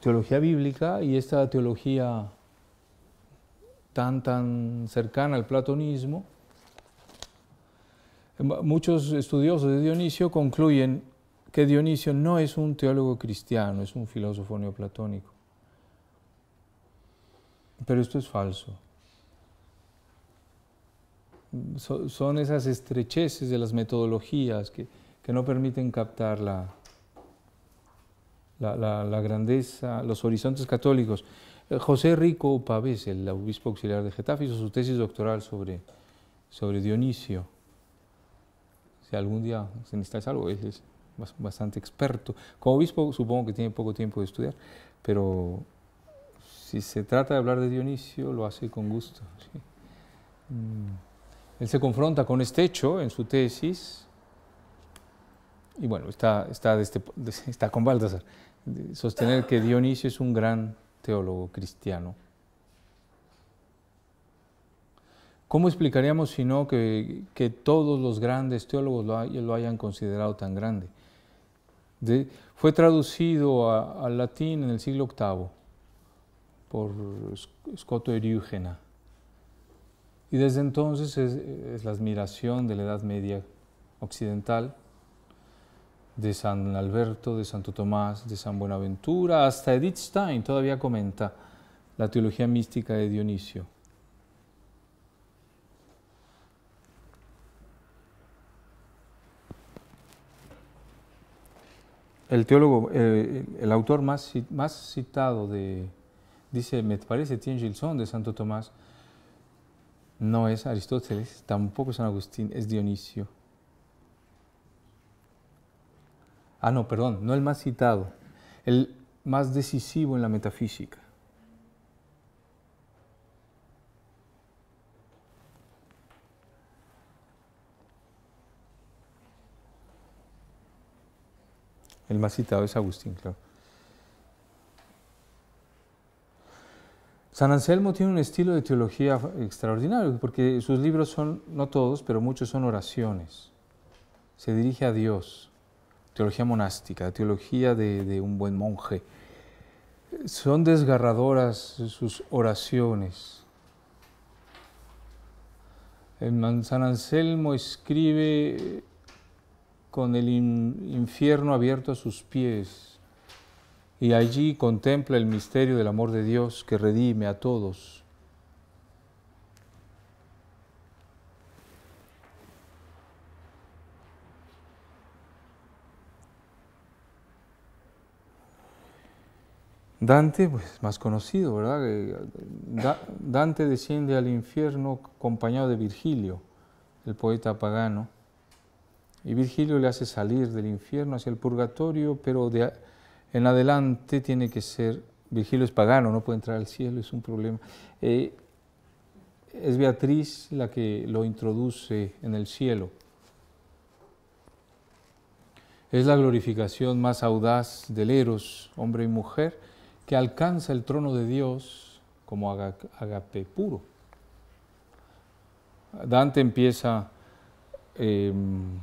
teología bíblica y esta teología tan, tan cercana al platonismo, muchos estudiosos de Dionisio concluyen que Dionisio no es un teólogo cristiano, es un filósofo neoplatónico. Pero esto es falso. son esas estrecheces de las metodologías que, que no permiten captar la, la, grandeza, los horizontes católicos. Eh, José Rico Pavés, el obispo auxiliar de Getafe, hizo su tesis doctoral sobre, sobre Dionisio. Si algún día se necesita algo, él es bastante experto. Como obispo supongo que tiene poco tiempo de estudiar, pero si se trata de hablar de Dionisio, lo hace con gusto. Mm. Él se confronta con este hecho en su tesis, y bueno, está, está, de este, está con Baltasar sostener que Dionisio es un gran teólogo cristiano. ¿Cómo explicaríamos si no que, todos los grandes teólogos lo, hayan considerado tan grande? fue traducido al latín en el siglo VIII por Scoto Eriugena. Y desde entonces es la admiración de la Edad Media Occidental de San Alberto, de Santo Tomás, de San Buenaventura, hasta Edith Stein todavía comenta la teología mística de Dionisio. El teólogo, eh, el autor más, más citado de, dice, me parece Tien Gilson de Santo Tomás, no es Aristóteles, tampoco es San Agustín, es Dionisio. Ah, no, perdón, no el más citado, el más decisivo en la metafísica. El más citado es Agustín, claro. San Anselmo tiene un estilo de teología extraordinario, porque sus libros son, no todos, pero muchos son oraciones. Se dirige a Dios teología monástica, teología de, un buen monje. Son desgarradoras sus oraciones. San Anselmo escribe con el infierno abierto a sus pies y allí contempla el misterio del amor de Dios que redime a todos Dante, pues más conocido, ¿verdad? Eh, Dante desciende al infierno acompañado de Virgilio, el poeta pagano, y Virgilio le hace salir del infierno hacia el purgatorio, pero en adelante tiene que ser, Virgilio es pagano, no puede entrar al cielo, es un problema. Eh, es Beatriz la que lo introduce en el cielo. Es la glorificación más audaz del Eros, hombre y mujer, que alcanza el trono de Dios como agape puro. Dante empieza em,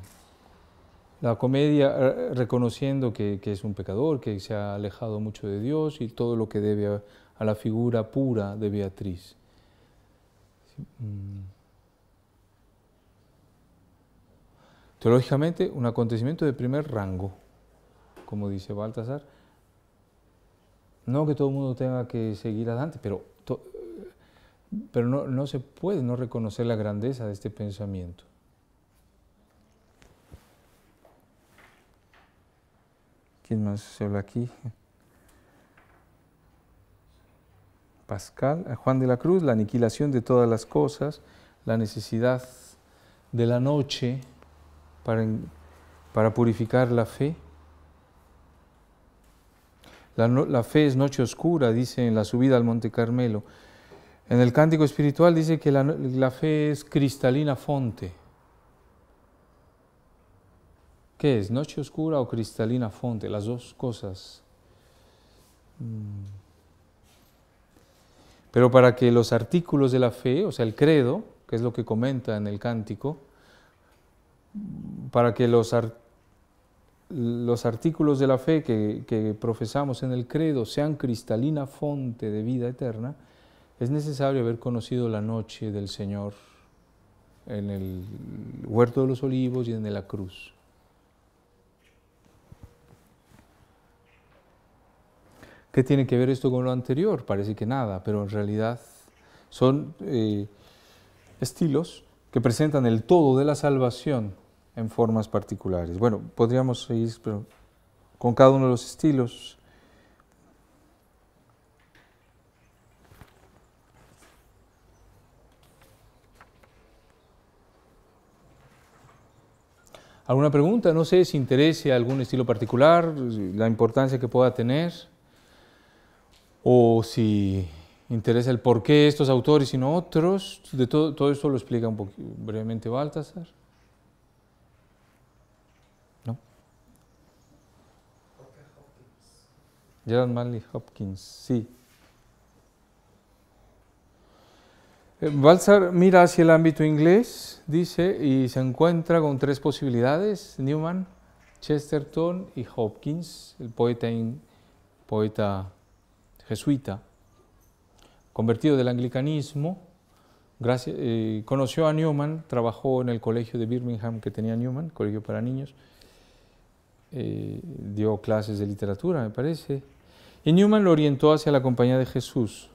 la comedia eh, reconociendo que, es un pecador, que se ha alejado mucho de Dios y todo lo que debe a la figura pura de Beatriz. Mm. Teológicamente, un acontecimiento de primer rango, como dice Baltasar, no que todo el mundo tenga que seguir adelante, pero, pero no, se puede no reconocer la grandeza de este pensamiento. ¿Quién más se habla aquí? Pascal, eh, Juan de la Cruz, la aniquilación de todas las cosas, la necesidad de la noche para, para purificar la fe. La, fe es noche oscura, dice en la subida al Monte Carmelo. En el cántico espiritual dice que la, la fe es cristalina fonte. ¿Qué es? ¿Noche oscura o cristalina fonte? Las dos cosas. Mm. Pero para que los artículos de la fe, o sea, el credo, que es lo que comenta en el cántico, para que los artículos los artículos de la fe que, profesamos en el credo sean cristalina fonte de vida eterna, es necesario haber conocido la noche del Señor en el huerto de los olivos y en la cruz. ¿Qué tiene que ver esto con lo anterior? Parece que nada, pero en realidad son eh, estilos que presentan el todo de la salvación en formas particulares. Bueno, podríamos seguir con cada uno de los estilos. ¿Alguna pregunta? No sé si interese algún estilo particular, la importancia que pueda tener, o si interesa el por qué estos autores y no otros. De todo, todo esto lo explica un brevemente Baltasar. Gerald Manley Hopkins, sí. Eh, Balzar mira hacia el ámbito inglés, dice, y se encuentra con tres posibilidades, Newman, Chesterton y Hopkins, el poeta, jesuita, convertido del anglicanismo, eh, conoció a Newman, trabajó en el colegio de Birmingham que tenía Newman, colegio para niños, eh, dio clases de literatura, me parece, y Newman lo orientó hacia la compañía de Jesús.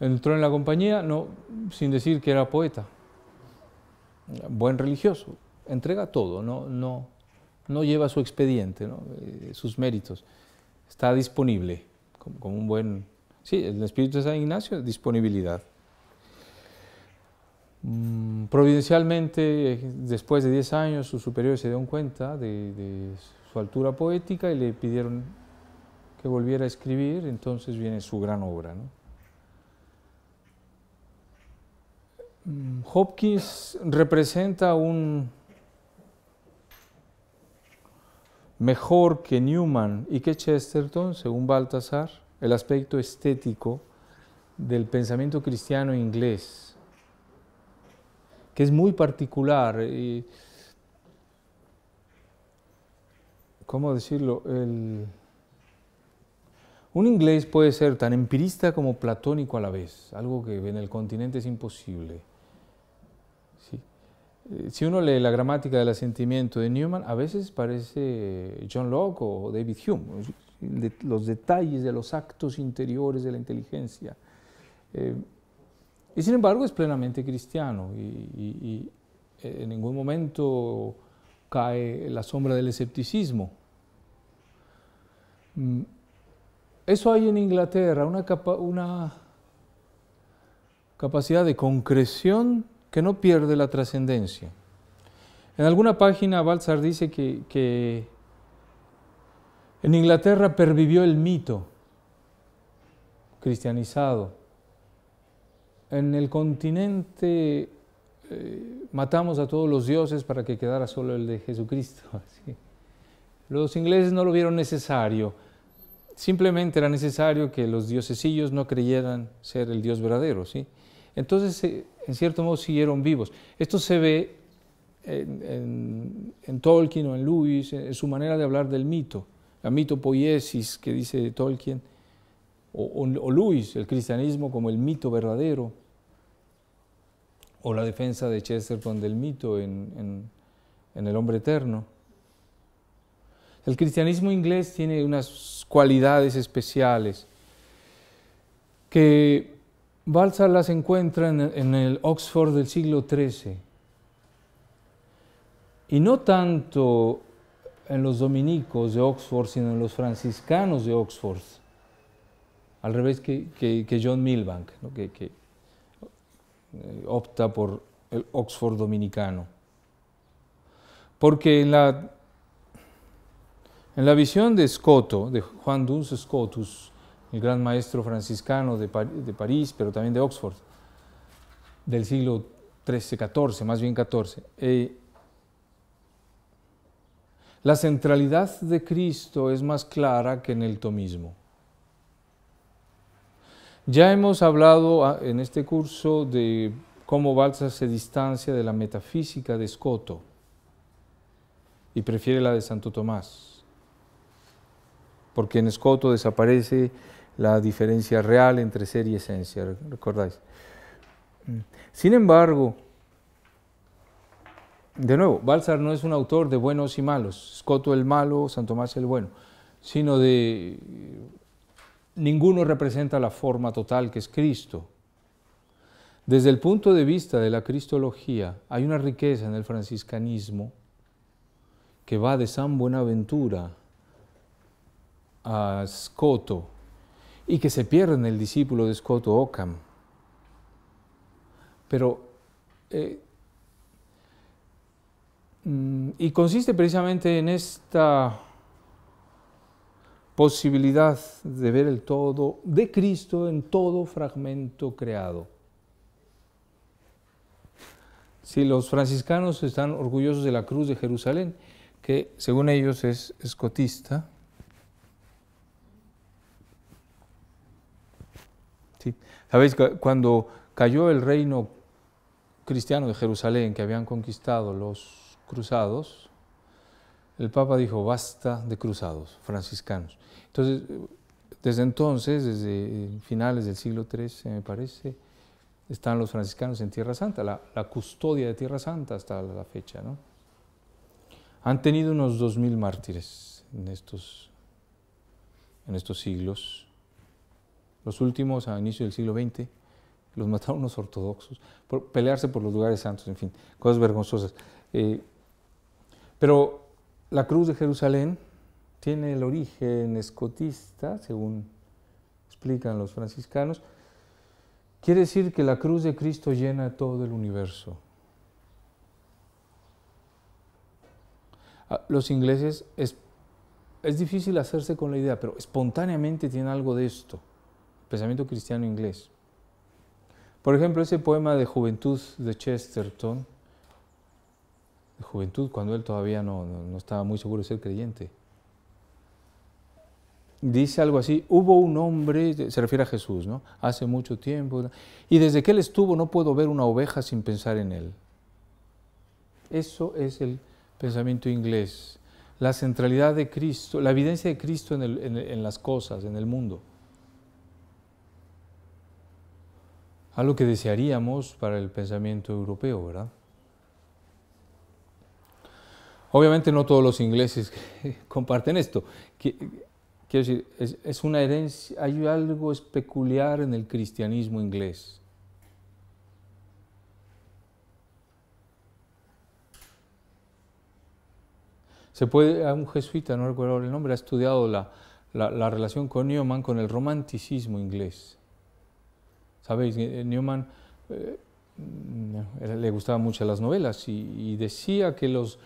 Entró en la compañía no, sin decir que era poeta. Buen religioso, entrega todo, no, no, no lleva su expediente, eh, sus méritos. Está disponible, como, un buen... Sí, el espíritu de San Ignacio, disponibilidad. Mm, providencialmente, después de 10 años, sus superiores se dieron cuenta de su altura poética y le pidieron que volviera a escribir, entonces viene su gran obra. Mm, Hopkins representa un mejor que Newman y que Chesterton, según Baltasar, el aspecto estético del pensamiento cristiano inglés, que es muy particular. ¿cómo decirlo? un inglés puede ser tan empirista como platónico a la vez, algo que en el continente es imposible. Eh, si uno lee la gramática del asentimiento de Newman, a veces parece John Locke o David Hume, los detalles de los actos interiores de la inteligencia. Eh, y sin embargo es plenamente cristiano y eh, en ningún momento cae la sombra del escepticismo. Mm, eso hay en Inglaterra, una, capacidad de concreción que no pierde la trascendencia. En alguna página Balsar dice que, que en Inglaterra pervivió el mito cristianizado. En el continente eh, matamos a todos los dioses para que quedara solo el de Jesucristo. Los ingleses no lo vieron necesario. Simplemente era necesario que los diosesillos no creyeran ser el Dios verdadero. ¿sí? Entonces, eh, en cierto modo, siguieron vivos. Esto se ve en, Tolkien o en Lewis, eh, en, su manera de hablar del mito, la mitopoiesis que dice Tolkien, o Lewis, el cristianismo como el mito verdadero o la defensa de Chesterton del mito en, El hombre eterno. El cristianismo inglés tiene unas cualidades especiales que Balsa las encuentra en el Oxford del siglo XIII y no tanto en los dominicos de Oxford, sino en los franciscanos de Oxford, al revés que, John Milbank, ¿no? que, que eh, opta por el Oxford dominicano. Porque en la, en la visión de Scotto, de Juan Duns Scotus, el gran maestro franciscano de, París, pero también de Oxford, del siglo XIII-XIV, más bien XIV, eh, la centralidad de Cristo es más clara que en el tomismo. Ya hemos hablado ah, en este curso de cómo Balsa se distancia de la metafísica de Escoto y prefiere la de Santo Tomás, porque en Escoto desaparece la diferencia real entre ser y esencia, ¿recordáis? Mm. Sin embargo, de nuevo, Balsar no es un autor de buenos y malos, Scotto el malo, Santo Tomás el bueno, sino de ninguno representa la forma total que es Cristo. Desde el punto de vista de la cristología, hay una riqueza en el franciscanismo que va de San Buenaventura a Scoto y que se pierde en el discípulo de scoto Ockham. Pero, eh, mm, y consiste precisamente en esta posibilidad de ver el todo de Cristo en todo fragmento creado. Si los franciscanos están orgullosos de la cruz de Jerusalén, que según ellos es escotista, sabéis cuando cayó el reino cristiano de Jerusalén que habían conquistado los cruzados, el Papa dijo basta de cruzados franciscanos entonces, desde entonces, desde eh, finales del siglo XIII, me parece, están los franciscanos en Tierra Santa, la, custodia de Tierra Santa hasta la fecha. Han tenido unos 2.000 mártires en estos, en estos siglos. Los últimos, a inicio del siglo XX, los mataron los ortodoxos, por pelearse por los lugares santos, en fin, cosas vergonzosas. Eh, pero la cruz de Jerusalén tiene el origen escotista, según explican los franciscanos, quiere decir que la cruz de Cristo llena todo el universo. Ah, los ingleses, es, difícil hacerse con la idea, pero espontáneamente tiene algo de esto, pensamiento cristiano inglés. Por ejemplo, ese poema de Juventud de Chesterton, de Juventud cuando él todavía no estaba muy seguro de ser creyente, dice algo así, hubo un hombre, se refiere a Jesús, ¿no? Hace mucho tiempo, y desde que él estuvo no puedo ver una oveja sin pensar en él. Eso es el pensamiento inglés, la centralidad de Cristo, la evidencia de Cristo en, las cosas, en el mundo. Algo que desearíamos para el pensamiento europeo, ¿verdad? Obviamente no todos los ingleses comparten esto. Quiero decir, es, una herencia, hay algo peculiar en el cristianismo inglés. Se puede, un jesuita, no recuerdo el nombre, ha estudiado la, relación con Newman con el romanticismo inglés. Sabéis, eh, Newman eh, le gustaban mucho las novelas y decía que los,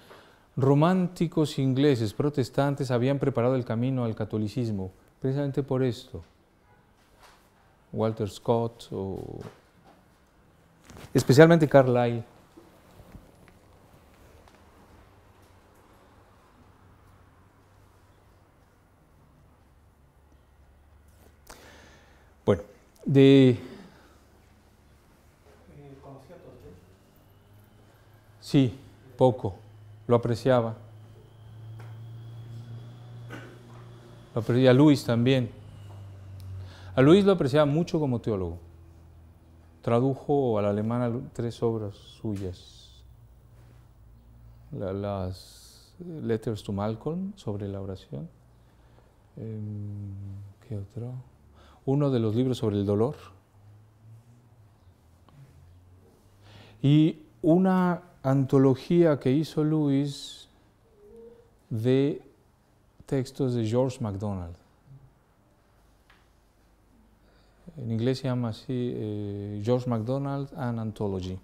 románticos ingleses protestantes habían preparado el camino al catolicismo, precisamente por esto. Walter Scott o especialmente Carlyle. Bueno, de... Eh, sí, poco lo apreciaba. Lo apreciaba. a Luis también. A Luis lo apreciaba mucho como teólogo. Tradujo al alemán tres obras suyas. las Letters to Malcolm sobre la oración. Em, ¿Qué otro? Uno de los libros sobre el dolor. Y una antología que hizo Lewis de textos de George MacDonald. En inglés se llama así eh, George MacDonald and Anthology.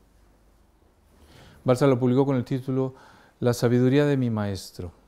Balsa lo publicó con el título La sabiduría de mi maestro.